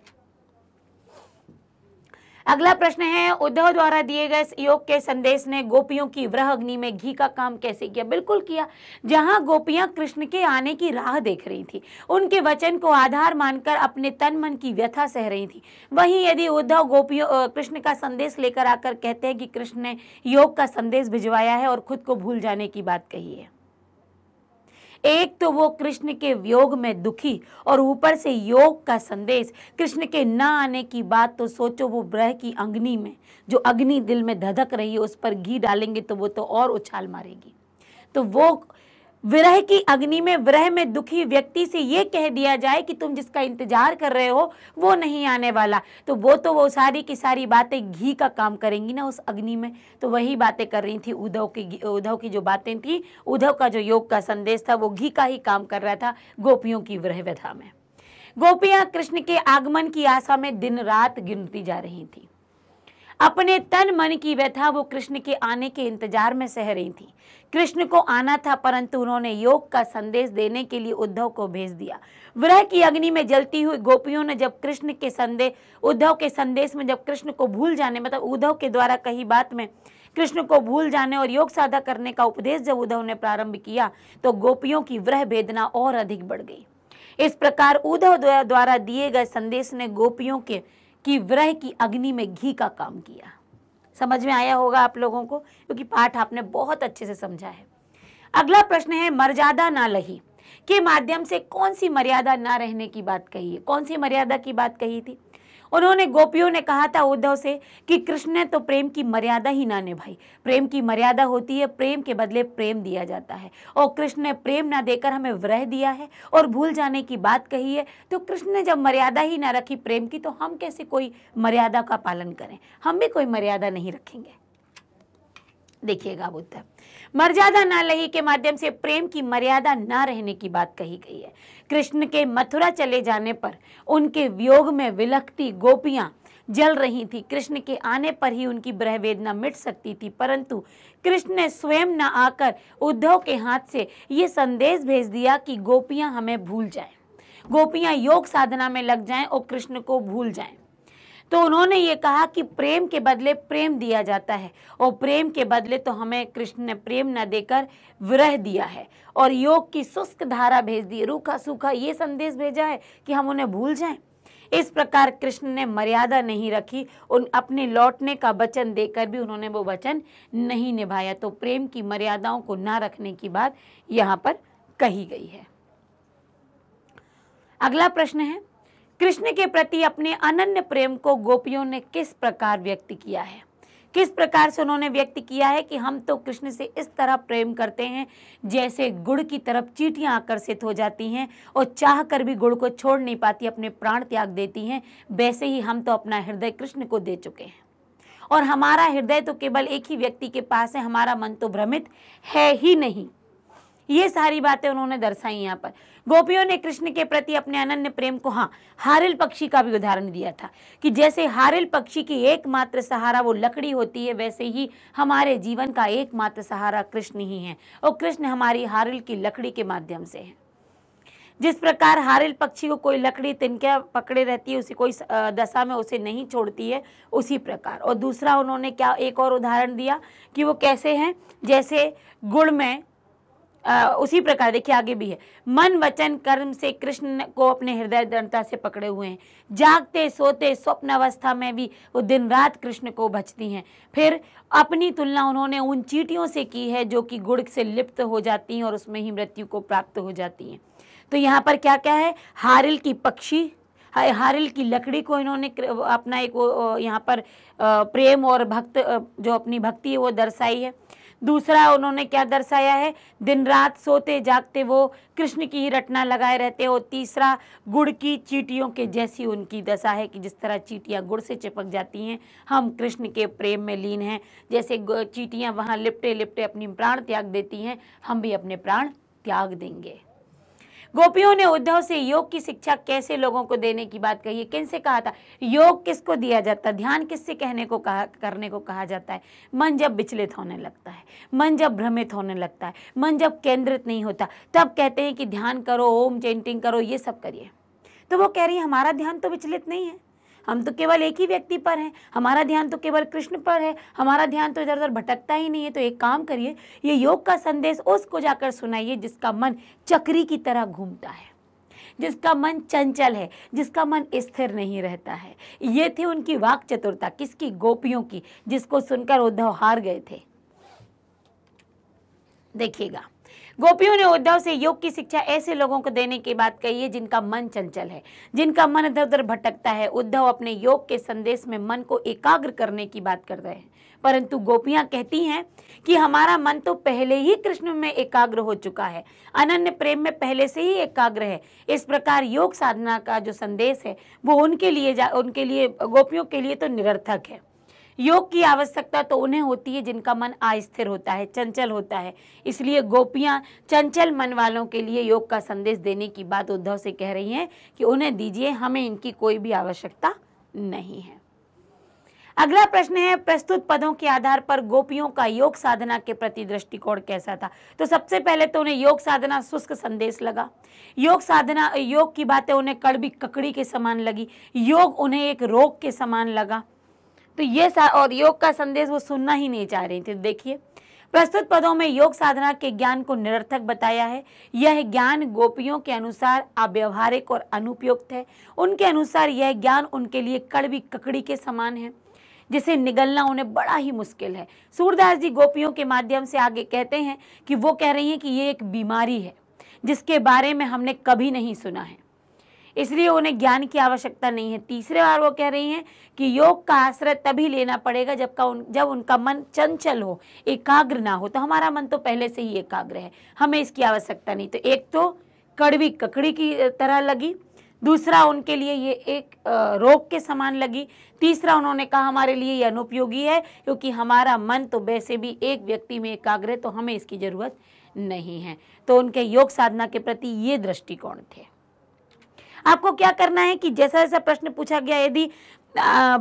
अगला प्रश्न है उद्धव द्वारा दिए गए योग के संदेश ने गोपियों की वृह अग्नि में घी का काम कैसे किया बिल्कुल किया जहां गोपियां कृष्ण के आने की राह देख रही थी उनके वचन को आधार मानकर अपने तन मन की व्यथा सह रही थी वहीं यदि उद्धव गोपियों कृष्ण का संदेश लेकर आकर कहते हैं कि कृष्ण ने योग का संदेश भिजवाया है और खुद को भूल जाने की बात कही है एक तो वो कृष्ण के वियोग में दुखी और ऊपर से योग का संदेश कृष्ण के ना आने की बात तो सोचो वो ब्रह की अग्नि में जो अग्नि दिल में धधक रही है उस पर घी डालेंगे तो वो तो और उछाल मारेगी तो वो विरह की अग्नि में विरह में दुखी व्यक्ति से ये कह दिया जाए कि तुम जिसका इंतजार कर रहे हो वो नहीं आने वाला तो वो तो वो सारी की सारी बातें घी का काम करेंगी ना उस अग्नि में तो वही बातें कर रही थी उद्धव की उद्धव की जो बातें थी उद्धव का जो योग का संदेश था वो घी का ही काम कर रहा था गोपियों की विरह व्यथा में गोपियां कृष्ण के आगमन की आशा में दिन रात गिनती जा रही थी अपने तन मन की व्यथा वो कृष्ण के आने के इंतजार में सह रही थी कृष्ण को आना था परंतु उन्होंने योग का संदेश देने के लिए उद्धव को भेज दिया विरह की अग्नि में जलती हुई गोपियों ने जब कृष्ण के संदेश उद्धव के संदेश में जब कृष्ण को भूल जाने मतलब उद्धव के द्वारा कही बात में कृष्ण को भूल जाने और योग साधा करने का उपदेश जब उद्धव ने प्रारंभ किया तो गोपियों की वृह वेदना और अधिक बढ़ गई इस प्रकार उद्धव द्वारा दिए गए संदेश ने गोपियों के कि व्रह की अग्नि में घी का काम किया समझ में आया होगा आप लोगों को क्योंकि पाठ आपने बहुत अच्छे से समझा है अगला प्रश्न है मर्यादा ना लही के माध्यम से कौन सी मर्यादा ना रहने की बात कही है कौन सी मर्यादा की बात कही थी उन्होंने गोपियों ने कहा था उद्धव से कि कृष्ण ने तो प्रेम की मर्यादा ही ना निभाई प्रेम की मर्यादा होती है प्रेम के बदले प्रेम दिया जाता है और कृष्ण ने प्रेम ना देकर हमें व्रह दिया है और भूल जाने की बात कही है तो कृष्ण ने जब मर्यादा ही ना रखी प्रेम की तो हम कैसे कोई मर्यादा का पालन करें हम भी कोई मर्यादा नहीं रखेंगे देखिएगा बुद्ध मर्यादा ना लही के माध्यम से प्रेम की मर्यादा ना रहने की बात कही गई है कृष्ण के मथुरा चले जाने पर उनके वियोग में विलखती गोपियाँ जल रही थी कृष्ण के आने पर ही उनकी ब्रह वेदना मिट सकती थी परंतु कृष्ण ने स्वयं न आकर उद्धव के हाथ से ये संदेश भेज दिया कि गोपियाँ हमें भूल जाएं गोपियाँ योग साधना में लग जाएं और कृष्ण को भूल जाएं तो उन्होंने ये कहा कि प्रेम के बदले प्रेम दिया जाता है और प्रेम के बदले तो हमें कृष्ण ने प्रेम न देकर विरह दिया है और योग की शुष्क धारा भेज दी रूखा सूखा ये संदेश भेजा है कि हम उन्हें भूल जाएं इस प्रकार कृष्ण ने मर्यादा नहीं रखी उन अपने लौटने का वचन देकर भी उन्होंने वो वचन नहीं निभाया तो प्रेम की मर्यादाओं को ना रखने की बात यहाँ पर कही गई है अगला प्रश्न है कृष्ण के प्रति अपने अनन्य प्रेम को गोपियों ने किस प्रकार व्यक्त किया है किस प्रकार से उन्होंने व्यक्त किया है कि हम तो कृष्ण से इस तरह प्रेम करते हैं जैसे गुड़ की तरफ चीटियां आकर्षित हो जाती हैं और चाह कर भी गुड़ को छोड़ नहीं पाती अपने प्राण त्याग देती हैं वैसे ही हम तो अपना हृदय कृष्ण को दे चुके हैं और हमारा हृदय तो केवल एक ही व्यक्ति के पास है हमारा मन तो भ्रमित है ही नहीं ये सारी बातें उन्होंने दर्शाई यहाँ पर गोपियों ने कृष्ण के प्रति अपने अनन्य प्रेम को हाँ हारिल पक्षी का भी उदाहरण दिया था कि जैसे हारिल पक्षी की एकमात्र सहारा वो लकड़ी होती है वैसे ही हमारे जीवन का एकमात्र सहारा कृष्ण ही है और कृष्ण हमारी हारिल की लकड़ी के माध्यम से है जिस प्रकार हारिल पक्षी को कोई लकड़ी तिनके पकड़े रहती है उसे कोई दशा में उसे नहीं छोड़ती है उसी प्रकार और दूसरा उन्होंने क्या एक और उदाहरण दिया कि वो कैसे हैं जैसे गुड़ में आ, उसी प्रकार देखिए आगे भी है मन वचन कर्म से कृष्ण को अपने हृदय दृढ़ता से पकड़े हुए हैं जागते सोते स्वप्न अवस्था में भी वो दिन रात कृष्ण को भजती हैं फिर अपनी तुलना उन्होंने उन चीटियों से की है जो कि गुड़ से लिप्त हो जाती हैं और उसमें ही मृत्यु को प्राप्त हो जाती हैं तो यहाँ पर क्या क्या है हारिल की पक्षी हारिल की लकड़ी को इन्होंने अपना एक यहाँ पर प्रेम और भक्त जो अपनी भक्ति है वो दर्शाई है दूसरा उन्होंने क्या दर्शाया है दिन रात सोते जागते वो कृष्ण की ही रटना लगाए रहते हो तीसरा गुड़ की चीटियों के जैसी उनकी दशा है कि जिस तरह चीटियाँ गुड़ से चिपक जाती हैं हम कृष्ण के प्रेम में लीन हैं जैसे चीटियाँ वहाँ लिपटे लिपटे अपनी प्राण त्याग देती हैं हम भी अपने प्राण त्याग देंगे गोपियों ने उद्धव से योग की शिक्षा कैसे लोगों को देने की बात कही है किनसे कहा था योग किसको दिया जाता है ध्यान किससे कहने को कहा करने को कहा जाता है मन जब विचलित होने लगता है मन जब भ्रमित होने लगता है मन जब केंद्रित नहीं होता तब कहते हैं कि ध्यान करो ओम चेंटिंग करो ये सब करिए तो वो कह रही है हमारा ध्यान तो विचलित नहीं है हम तो केवल एक ही व्यक्ति पर हैं हमारा ध्यान तो केवल कृष्ण पर है हमारा ध्यान तो इधर उधर भटकता ही नहीं है तो एक काम करिए ये योग का संदेश उसको जाकर सुनाइए जिसका मन चक्री की तरह घूमता है जिसका मन चंचल है जिसका मन स्थिर नहीं रहता है ये थी उनकी वाक चतुरता किसकी गोपियों की जिसको सुनकर उद्धव हार गए थे देखिएगा गोपियों ने उद्धव से योग की शिक्षा ऐसे लोगों को देने की बात कही है जिनका मन चंचल है जिनका मन इधर उधर भटकता है उद्धव अपने योग के संदेश में मन को एकाग्र करने की बात कर रहे हैं परंतु गोपियां कहती हैं कि हमारा मन तो पहले ही कृष्ण में एकाग्र हो चुका है अनन्य प्रेम में पहले से ही एकाग्र है इस प्रकार योग साधना का जो संदेश है वो उनके लिए जा उनके लिए गोपियों के लिए तो निरर्थक है योग की आवश्यकता तो उन्हें होती है जिनका मन अस्थिर होता है चंचल होता है इसलिए गोपियां चंचल मन वालों के लिए योग का संदेश देने की बात उद्धव से कह रही हैं कि उन्हें दीजिए हमें इनकी कोई भी आवश्यकता नहीं है अगला प्रश्न है प्रस्तुत पदों के आधार पर गोपियों का योग साधना के प्रति दृष्टिकोण कैसा था तो सबसे पहले तो उन्हें योग साधना शुष्क संदेश लगा योग साधना योग की बातें उन्हें कड़बी ककड़ी के समान लगी योग उन्हें एक रोग के समान लगा तो ये और योग का संदेश वो सुनना ही नहीं चाह रही थी देखिए प्रस्तुत पदों में योग साधना के ज्ञान को निरर्थक बताया है यह ज्ञान गोपियों के अनुसार अव्यवहारिक और अनुपयुक्त है उनके अनुसार यह ज्ञान उनके लिए कड़वी ककड़ी के समान है जिसे निगलना उन्हें बड़ा ही मुश्किल है सूरदास जी गोपियों के माध्यम से आगे कहते हैं कि वो कह रही हैं कि ये एक बीमारी है जिसके बारे में हमने कभी नहीं सुना है इसलिए उन्हें ज्ञान की आवश्यकता नहीं है तीसरे बार वो कह रही हैं कि योग का आश्रय तभी लेना पड़ेगा जब का उन जब उनका मन चंचल हो एकाग्र ना हो तो हमारा मन तो पहले से ही एकाग्र है हमें इसकी आवश्यकता नहीं तो एक तो कड़वी ककड़ी की तरह लगी दूसरा उनके लिए ये एक रोग के समान लगी तीसरा उन्होंने कहा हमारे लिए ये अनुपयोगी है क्योंकि हमारा मन तो वैसे भी एक व्यक्ति में एकाग्र है तो हमें इसकी ज़रूरत नहीं है तो उनके योग साधना के प्रति ये दृष्टिकोण थे आपको क्या करना है कि जैसा जैसा प्रश्न पूछा गया यदि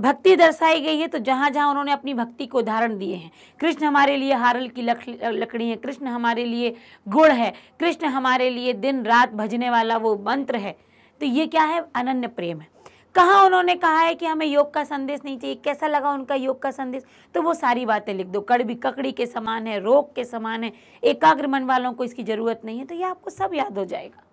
भक्ति दर्शाई गई है तो जहाँ जहाँ उन्होंने अपनी भक्ति को उदाहरण दिए हैं कृष्ण हमारे लिए हारल की लख, लकड़ी है कृष्ण हमारे लिए गुड़ है कृष्ण हमारे लिए दिन रात भजने वाला वो मंत्र है तो ये क्या है अनन्य प्रेम है कहाँ उन्होंने कहा है कि हमें योग का संदेश नहीं चाहिए कैसा लगा उनका योग का संदेश तो वो सारी बातें लिख दो कड़बी ककड़ी के समान है रोग के समान है एकाग्र मन वालों को इसकी ज़रूरत नहीं है तो ये आपको सब याद हो जाएगा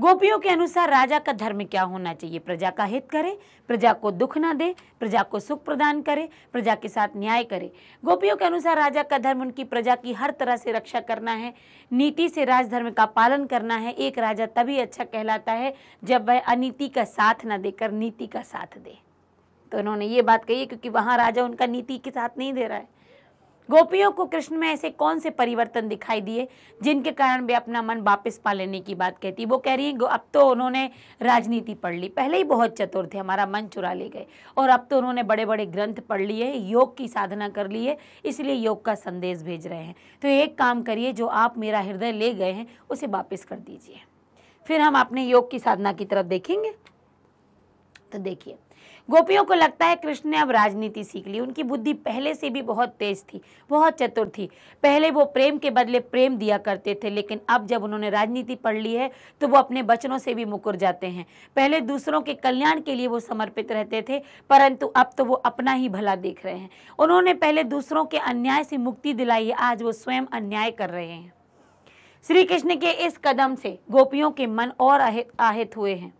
गोपियों के अनुसार राजा का धर्म क्या होना चाहिए प्रजा का हित करे प्रजा को दुख ना दे प्रजा को सुख प्रदान करे प्रजा के साथ न्याय करे गोपियों के अनुसार राजा का धर्म उनकी प्रजा की हर तरह से रक्षा करना है नीति से राजधर्म का पालन करना है एक राजा तभी अच्छा कहलाता है जब वह अनीति का साथ ना देकर नीति का साथ दे तो उन्होंने ये बात कही क्योंकि वहाँ राजा उनका नीति के साथ नहीं दे रहा है गोपियों को कृष्ण में ऐसे कौन से परिवर्तन दिखाई दिए जिनके कारण वे अपना मन वापस पा लेने की बात कहती वो कह रही है अब तो उन्होंने राजनीति पढ़ ली पहले ही बहुत चतुर थे हमारा मन चुरा ले गए और अब तो उन्होंने बड़े बड़े ग्रंथ पढ़ लिए योग की साधना कर ली है इसलिए योग का संदेश भेज रहे हैं तो एक काम करिए जो आप मेरा हृदय ले गए हैं उसे वापस कर दीजिए फिर हम अपने योग की साधना की तरफ देखेंगे तो देखिए गोपियों को लगता है कृष्ण ने अब राजनीति सीख ली उनकी बुद्धि पहले से भी बहुत तेज थी बहुत चतुर थी पहले वो प्रेम के बदले प्रेम दिया करते थे लेकिन अब जब उन्होंने राजनीति पढ़ ली है तो वो अपने बचनों से भी मुकुर जाते हैं पहले दूसरों के कल्याण के लिए वो समर्पित रहते थे परंतु अब तो वो अपना ही भला देख रहे हैं उन्होंने पहले दूसरों के अन्याय से मुक्ति दिलाई है आज वो स्वयं अन्याय कर रहे हैं श्री कृष्ण के इस कदम से गोपियों के मन और आहित हुए हैं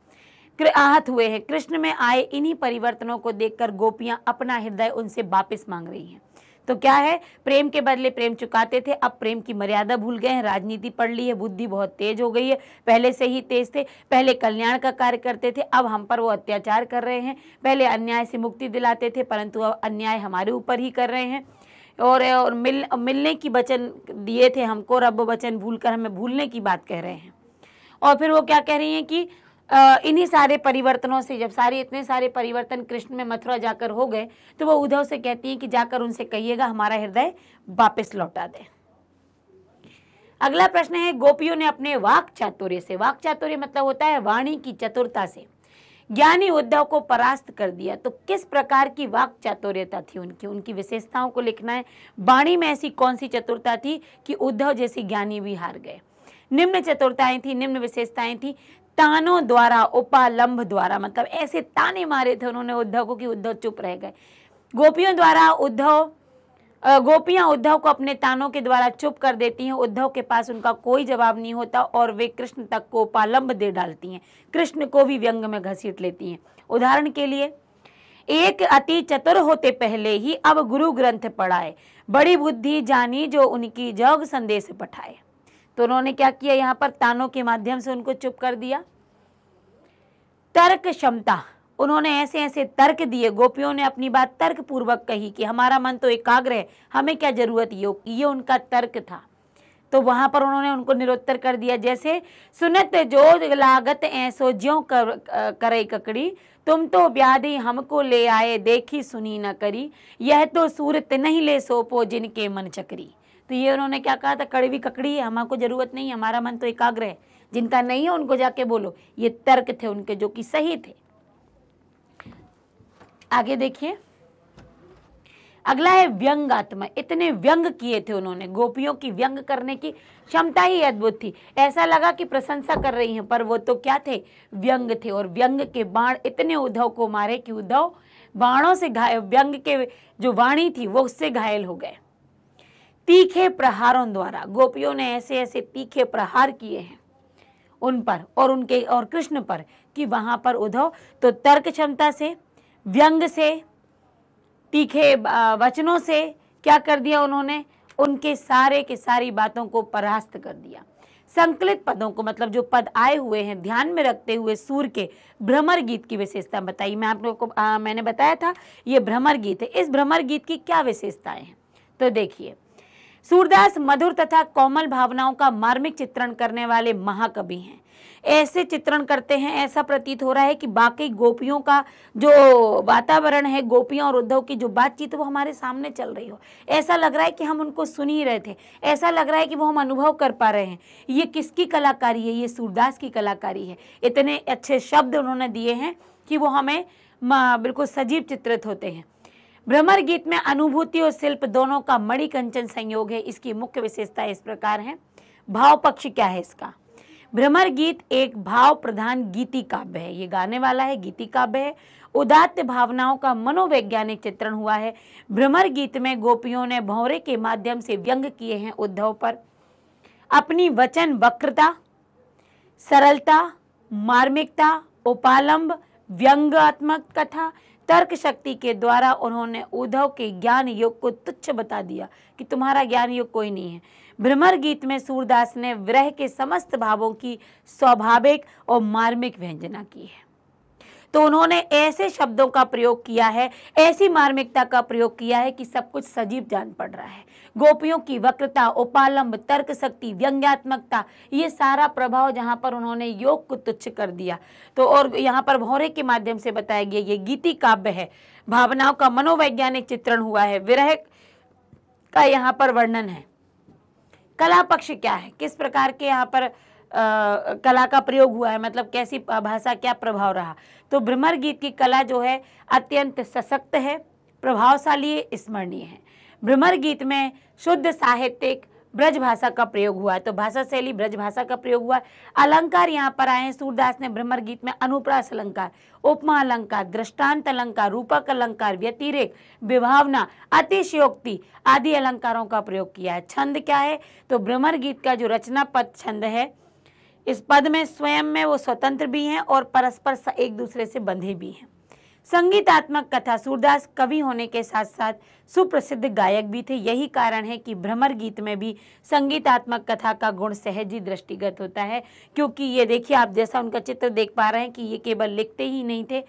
आहत हुए हैं कृष्ण में आए इन्हीं परिवर्तनों को देखकर गोपियां अपना हृदय उनसे वापस मांग रही हैं तो क्या है प्रेम के बदले प्रेम चुकाते थे अब प्रेम की मर्यादा भूल गए हैं राजनीति पढ़ ली है बुद्धि बहुत तेज हो गई है पहले से ही तेज थे पहले कल्याण का कार्य करते थे अब हम पर वो अत्याचार कर रहे हैं पहले अन्याय से मुक्ति दिलाते थे परंतु अब अन्याय हमारे ऊपर ही कर रहे हैं और, और मिल मिलने की वचन दिए थे हमको रब वचन भूल कर हमें भूलने की बात कह रहे हैं और फिर वो क्या कह रही हैं कि इन्हीं सारे परिवर्तनों से जब सारे इतने सारे परिवर्तन कृष्ण में मथुरा जाकर हो गए तो वो उद्धव से कहती है कि जाकर उनसे कहिएगा हमारा हृदय वापस लौटा दे अगला प्रश्न है गोपियों ने अपने वाक चातुर्य से वाक चातुर्य मतलब होता है वाणी की चतुरता से ज्ञानी उद्धव को परास्त कर दिया तो किस प्रकार की वाक चातुर्यता थी उनकी उनकी विशेषताओं को लिखना है वाणी में ऐसी कौन सी चतुरता थी कि उद्धव जैसी ज्ञानी भी हार गए निम्न चतुरताएं थी निम्न विशेषताएं थी तानों द्वारा उपालंब द्वारा मतलब ऐसे ताने मारे थे उन्होंने उद्धव को कि उद्धव चुप रह गए गोपियों द्वारा उद्धव गोपियां उद्धव को अपने तानों के द्वारा चुप कर देती हैं उद्धव के पास उनका कोई जवाब नहीं होता और वे कृष्ण तक को उपालंब दे डालती हैं कृष्ण को भी व्यंग में घसीट लेती हैं उदाहरण के लिए एक अति चतुर होते पहले ही अब गुरु ग्रंथ पढ़ाए बड़ी बुद्धि जानी जो उनकी जग संदेश पठाए तो उन्होंने क्या किया यहाँ पर तानों के माध्यम से उनको चुप कर दिया तर्क क्षमता उन्होंने ऐसे ऐसे तर्क दिए गोपियों ने अपनी बात तर्क पूर्वक कही कि हमारा मन तो एकाग्र है हमें क्या जरूरत योग ये उनका तर्क था तो वहां पर उन्होंने उनको निरोत्तर कर दिया जैसे सुनत जो लागत ऐसो ज्यो कर, करे ककड़ी तुम तो व्याधि हमको ले आए देखी सुनी न करी यह तो सूरत नहीं ले सोपो जिनके मन चकरी तो ये उन्होंने क्या कहा था कड़वी ककड़ी है हमारे ज़रूरत नहीं है हमारा मन तो एकाग्र है जिनका नहीं है उनको जाके बोलो ये तर्क थे उनके जो कि सही थे आगे देखिए अगला है व्यंग आत्मा इतने व्यंग किए थे उन्होंने गोपियों की व्यंग करने की क्षमता ही अद्भुत थी ऐसा लगा कि प्रशंसा कर रही हैं पर वो तो क्या थे व्यंग थे और व्यंग के बाण इतने उद्धव को मारे कि उद्धव बाणों से घायल व्यंग के जो वाणी थी वो उससे घायल हो गए तीखे प्रहारों द्वारा गोपियों ने ऐसे ऐसे तीखे प्रहार किए हैं उन पर और उनके और कृष्ण पर कि वहां पर उद्धव तो तर्क क्षमता से व्यंग से तीखे वचनों से क्या कर दिया उन्होंने उनके सारे के सारी बातों को परास्त कर दिया संकलित पदों को मतलब जो पद आए हुए हैं ध्यान में रखते हुए सूर के भ्रमर गीत की विशेषता बताई मैं आप लोगों को आ, मैंने बताया था ये भ्रमर गीत है इस भ्रमर गीत की क्या विशेषताएं हैं तो देखिए सूरदास मधुर तथा कोमल भावनाओं का मार्मिक चित्रण करने वाले महाकवि हैं ऐसे चित्रण करते हैं ऐसा प्रतीत हो रहा है कि बाकी गोपियों का जो वातावरण है गोपियों और उद्धव की जो बातचीत वो हमारे सामने चल रही हो ऐसा लग रहा है कि हम उनको सुन ही रहे थे ऐसा लग रहा है कि वो हम अनुभव कर पा रहे हैं ये किसकी कलाकारी है ये सूरदास की कलाकारी है इतने अच्छे शब्द उन्होंने दिए हैं कि वो हमें बिल्कुल सजीव चित्रित होते हैं भ्रमर गीत में अनुभूति और शिल्प दोनों का कंचन संयोग है इसकी मुख्य विशेषता इस प्रकार है भाव पक्ष क्या है इसका भ्रमर गीत एक भाव प्रधान गीति काव्य है ये गाने वाला है गीति काव्य है उदात्त भावनाओं का मनोवैज्ञानिक चित्रण हुआ है भ्रमर गीत में गोपियों ने भौरे के माध्यम से व्यंग किए हैं उद्धव पर अपनी वचन वक्रता सरलता मार्मिकता उपालंब व्यंगात्मक कथा तर्क शक्ति के द्वारा उन्होंने उद्धव के ज्ञान योग को तुच्छ बता दिया कि तुम्हारा ज्ञान योग कोई नहीं है भ्रमर गीत में सूरदास ने विरह के समस्त भावों की स्वाभाविक और मार्मिक व्यंजना की है तो उन्होंने ऐसे शब्दों का प्रयोग किया है ऐसी मार्मिकता का प्रयोग किया है कि सब कुछ सजीव जान पड़ रहा है गोपियों की वक्रता उपालंब तर्क शक्ति व्यंग्यात्मकता ये सारा प्रभाव जहाँ पर उन्होंने योग को तुच्छ कर दिया तो और यहाँ पर भौरे के माध्यम से बताया गया ये गीति काव्य है भावनाओं का मनोवैज्ञानिक चित्रण हुआ है विरह का यहाँ पर वर्णन है कला पक्ष क्या है किस प्रकार के यहाँ पर आ, कला का प्रयोग हुआ है मतलब कैसी भाषा क्या प्रभाव रहा तो भ्रमर गीत की कला जो है अत्यंत सशक्त है प्रभावशाली स्मरणीय है भ्रमर गीत में शुद्ध साहित्यिक ब्रज भाषा का प्रयोग हुआ है तो भाषा शैली ब्रज भाषा का प्रयोग हुआ अलंकार यहाँ पर आए हैं सूरदास ने भ्रमर गीत में अनुप्रास अलंकार उपमा अलंकार दृष्टांत अलंकार रूपक अलंकार व्यतिरेक विभावना अतिशयोक्ति आदि अलंकारों का प्रयोग किया है छंद क्या है तो भ्रमर गीत का जो रचना पद छंद है इस पद में स्वयं में वो स्वतंत्र भी हैं और परस्पर एक दूसरे से बंधे भी हैं संगीतात्मक कथा सूरदास कवि होने के साथ साथ सुप्रसिद्ध गायक भी थे यही कारण है कि भ्रमर गीत में भी संगीतात्मक कथा का गुण सहज ही दृष्टिगत होता है क्योंकि ये देखिए आप जैसा उनका चित्र देख पा रहे हैं कि ये केवल लिखते ही नहीं थे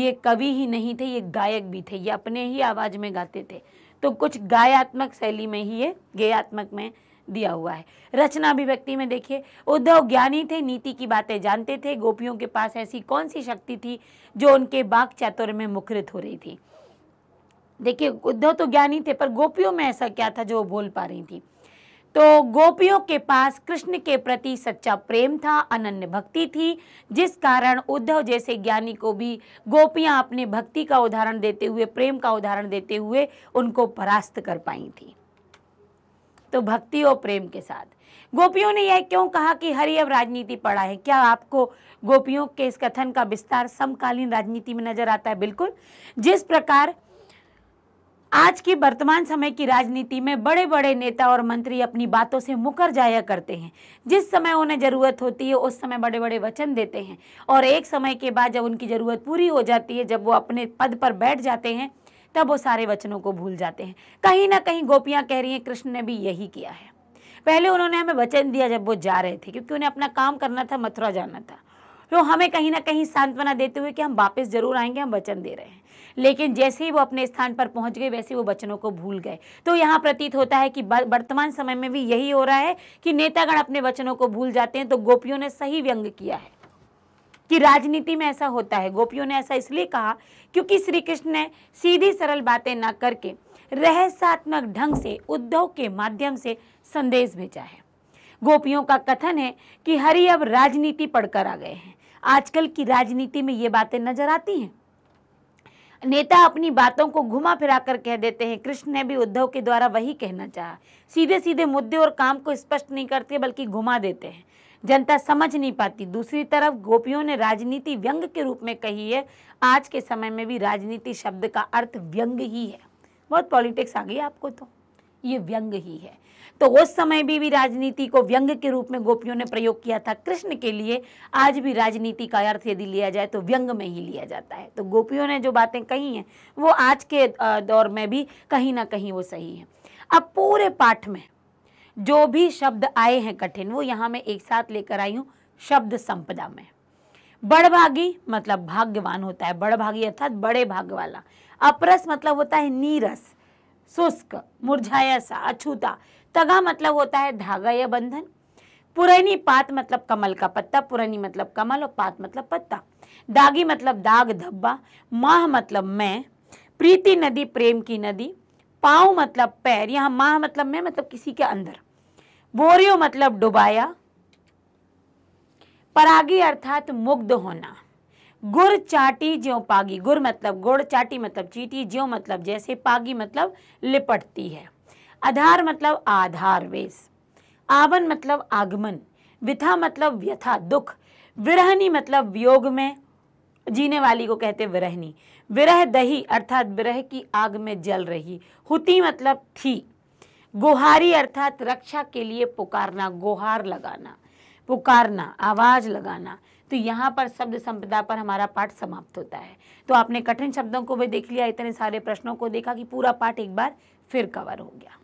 ये कवि ही नहीं थे ये गायक भी थे ये अपने ही आवाज़ में गाते थे तो कुछ गायात्मक शैली में ही ये गेयात्मक में दिया हुआ है रचना अभिव्यक्ति में देखिए उद्धव ज्ञानी थे नीति की बातें जानते थे गोपियों के पास ऐसी कौन सी शक्ति थी जो उनके बाग चातुर्य में मुखरित हो रही थी देखिए उद्धव तो ज्ञानी थे पर गोपियों में ऐसा क्या था जो बोल पा रही थी तो गोपियों के पास कृष्ण के प्रति सच्चा प्रेम था अनन्य भक्ति थी जिस कारण उद्धव जैसे ज्ञानी को भी गोपियां अपने भक्ति का उदाहरण देते हुए प्रेम का उदाहरण देते हुए उनको परास्त कर पाई थी तो भक्ति और प्रेम के साथ गोपियों ने यह क्यों कहा कि हरि अब राजनीति पढ़ा है क्या आपको गोपियों के इस कथन का विस्तार समकालीन राजनीति में नजर आता है बिल्कुल जिस प्रकार आज की वर्तमान समय की राजनीति में बड़े बड़े नेता और मंत्री अपनी बातों से मुकर जाया करते हैं जिस समय उन्हें ज़रूरत होती है उस समय बड़े बड़े वचन देते हैं और एक समय के बाद जब उनकी ज़रूरत पूरी हो जाती है जब वो अपने पद पर बैठ जाते हैं तब वो सारे वचनों को भूल जाते हैं कहीं ना कहीं गोपियाँ कह रही हैं कृष्ण ने भी यही किया है पहले उन्होंने हमें वचन दिया जब वो जा रहे थे क्योंकि उन्हें अपना काम करना था मथुरा जाना था तो हमें कहीं ना कहीं सांत्वना देते हुए कि हम वापस जरूर आएंगे हम वचन दे रहे हैं लेकिन जैसे ही वो अपने स्थान पर पहुंच गए वैसे वो वचनों को भूल गए तो यहाँ प्रतीत होता है कि वर्तमान समय में भी यही हो रहा है कि नेतागण अपने वचनों को भूल जाते हैं तो गोपियों ने सही व्यंग किया है कि राजनीति में ऐसा होता है गोपियों ने ऐसा इसलिए कहा क्योंकि श्री कृष्ण ने सीधी सरल बातें ना करके रहस्यात्मक ढंग से उद्धव के माध्यम से संदेश भेजा है गोपियों का कथन है कि हरि अब राजनीति पढ़कर आ गए हैं आजकल की राजनीति में ये बातें नजर आती हैं नेता अपनी बातों को घुमा फिरा कर कह देते हैं कृष्ण ने भी उद्धव के द्वारा वही कहना चाहा सीधे सीधे मुद्दे और काम को स्पष्ट नहीं करते बल्कि घुमा देते हैं जनता समझ नहीं पाती दूसरी तरफ गोपियों ने राजनीति व्यंग के रूप में कही है आज के समय में भी राजनीति शब्द का अर्थ व्यंग ही है बहुत पॉलिटिक्स आ गई आपको तो ये व्यंग ही है तो उस समय भी भी राजनीति को व्यंग के रूप में गोपियों ने प्रयोग किया था कृष्ण के लिए आज भी राजनीति का अर्थ यदि लिया जाए तो व्यंग में ही लिया जाता है तो गोपियों ने जो बातें कही हैं वो आज के दौर में भी कहीं ना कहीं वो सही है अब पूरे पाठ में जो भी शब्द आए हैं कठिन वो यहाँ मैं एक साथ लेकर आई हूँ शब्द संपदा में बड़भागी मतलब भाग्यवान होता है बड़भागी अर्थात बड़े भाग्य वाला अपरस मतलब होता है नीरस शुष्क मुरझाया सा अछूता तगा मतलब होता है धागा या बंधन पुरैनी पात मतलब कमल का पत्ता पुरैनी मतलब कमल और पात मतलब पत्ता दागी मतलब दाग धब्बा माह मतलब मैं प्रीति नदी प्रेम की नदी पाँव मतलब पैर यहाँ माह मतलब मैं मतलब किसी के अंदर बोरियो मतलब डुबाया परागी अर्थात मुग्ध होना गुड़ चाटी ज्यो पागी गुर मतलब गुड़ चाटी मतलब चीटी ज्यो मतलब जैसे पागी मतलब लिपटती है आधार मतलब आधार वेश आवन मतलब आगमन विथा मतलब व्यथा दुख विरहनी मतलब वियोग में जीने वाली को कहते विरहनी विरह दही अर्थात विरह की आग में जल रही हुती मतलब थी गुहारी अर्थात रक्षा के लिए पुकारना गुहार लगाना पुकारना आवाज लगाना तो यहाँ पर शब्द संपदा पर हमारा पाठ समाप्त होता है तो आपने कठिन शब्दों को भी देख लिया इतने सारे प्रश्नों को देखा कि पूरा पाठ एक बार फिर कवर हो गया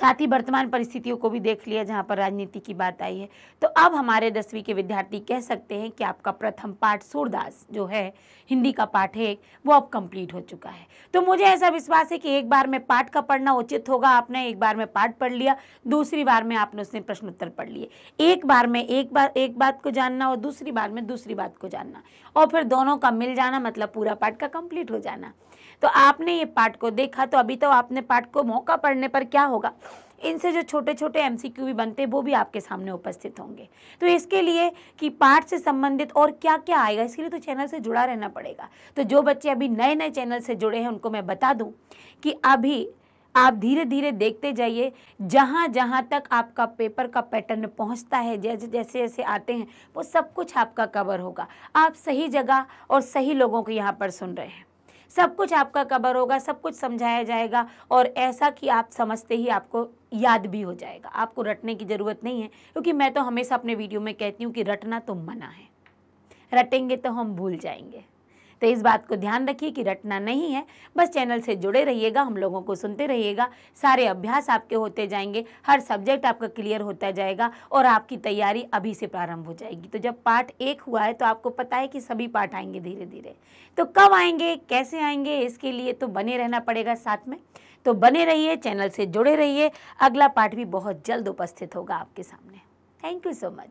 साथ ही वर्तमान परिस्थितियों को भी देख लिया जहाँ पर राजनीति की बात आई है तो अब हमारे दसवीं के विद्यार्थी कह सकते हैं कि आपका प्रथम पाठ सूरदास जो है हिंदी का पाठ है वो अब कंप्लीट हो चुका है तो मुझे ऐसा विश्वास है कि एक बार में पाठ का पढ़ना उचित होगा आपने एक बार में पाठ पढ़ लिया दूसरी बार में आपने उसने प्रश्नोत्तर पढ़ लिए एक बार में एक बार एक बात को जानना और दूसरी बार में दूसरी बात को जानना और फिर दोनों का मिल जाना मतलब पूरा पाठ का कम्प्लीट हो जाना तो आपने ये पार्ट को देखा तो अभी तो आपने पार्ट को मौका पड़ने पर क्या होगा इनसे जो छोटे छोटे एमसीक्यू भी बनते हैं वो भी आपके सामने उपस्थित होंगे तो इसके लिए कि पार्ट से संबंधित और क्या क्या आएगा इसके लिए तो चैनल से जुड़ा रहना पड़ेगा तो जो बच्चे अभी नए नए चैनल से जुड़े हैं उनको मैं बता दूं कि अभी आप धीरे धीरे देखते जाइए जहाँ जहाँ तक आपका पेपर का पैटर्न पहुँचता है जैसे जैसे जैसे आते हैं वो सब कुछ आपका कवर होगा आप सही जगह और सही लोगों को यहाँ पर सुन रहे हैं सब कुछ आपका कवर होगा सब कुछ समझाया जाएगा और ऐसा कि आप समझते ही आपको याद भी हो जाएगा आपको रटने की ज़रूरत नहीं है क्योंकि मैं तो हमेशा अपने वीडियो में कहती हूँ कि रटना तो मना है रटेंगे तो हम भूल जाएंगे तो इस बात को ध्यान रखिए कि रटना नहीं है बस चैनल से जुड़े रहिएगा हम लोगों को सुनते रहिएगा सारे अभ्यास आपके होते जाएंगे हर सब्जेक्ट आपका क्लियर होता जाएगा और आपकी तैयारी अभी से प्रारंभ हो जाएगी तो जब पाठ एक हुआ है तो आपको पता है कि सभी पाठ आएंगे धीरे धीरे तो कब आएंगे कैसे आएंगे इसके लिए तो बने रहना पड़ेगा साथ में तो बने रहिए चैनल से जुड़े रहिए अगला पाठ भी बहुत जल्द उपस्थित होगा आपके सामने थैंक यू सो मच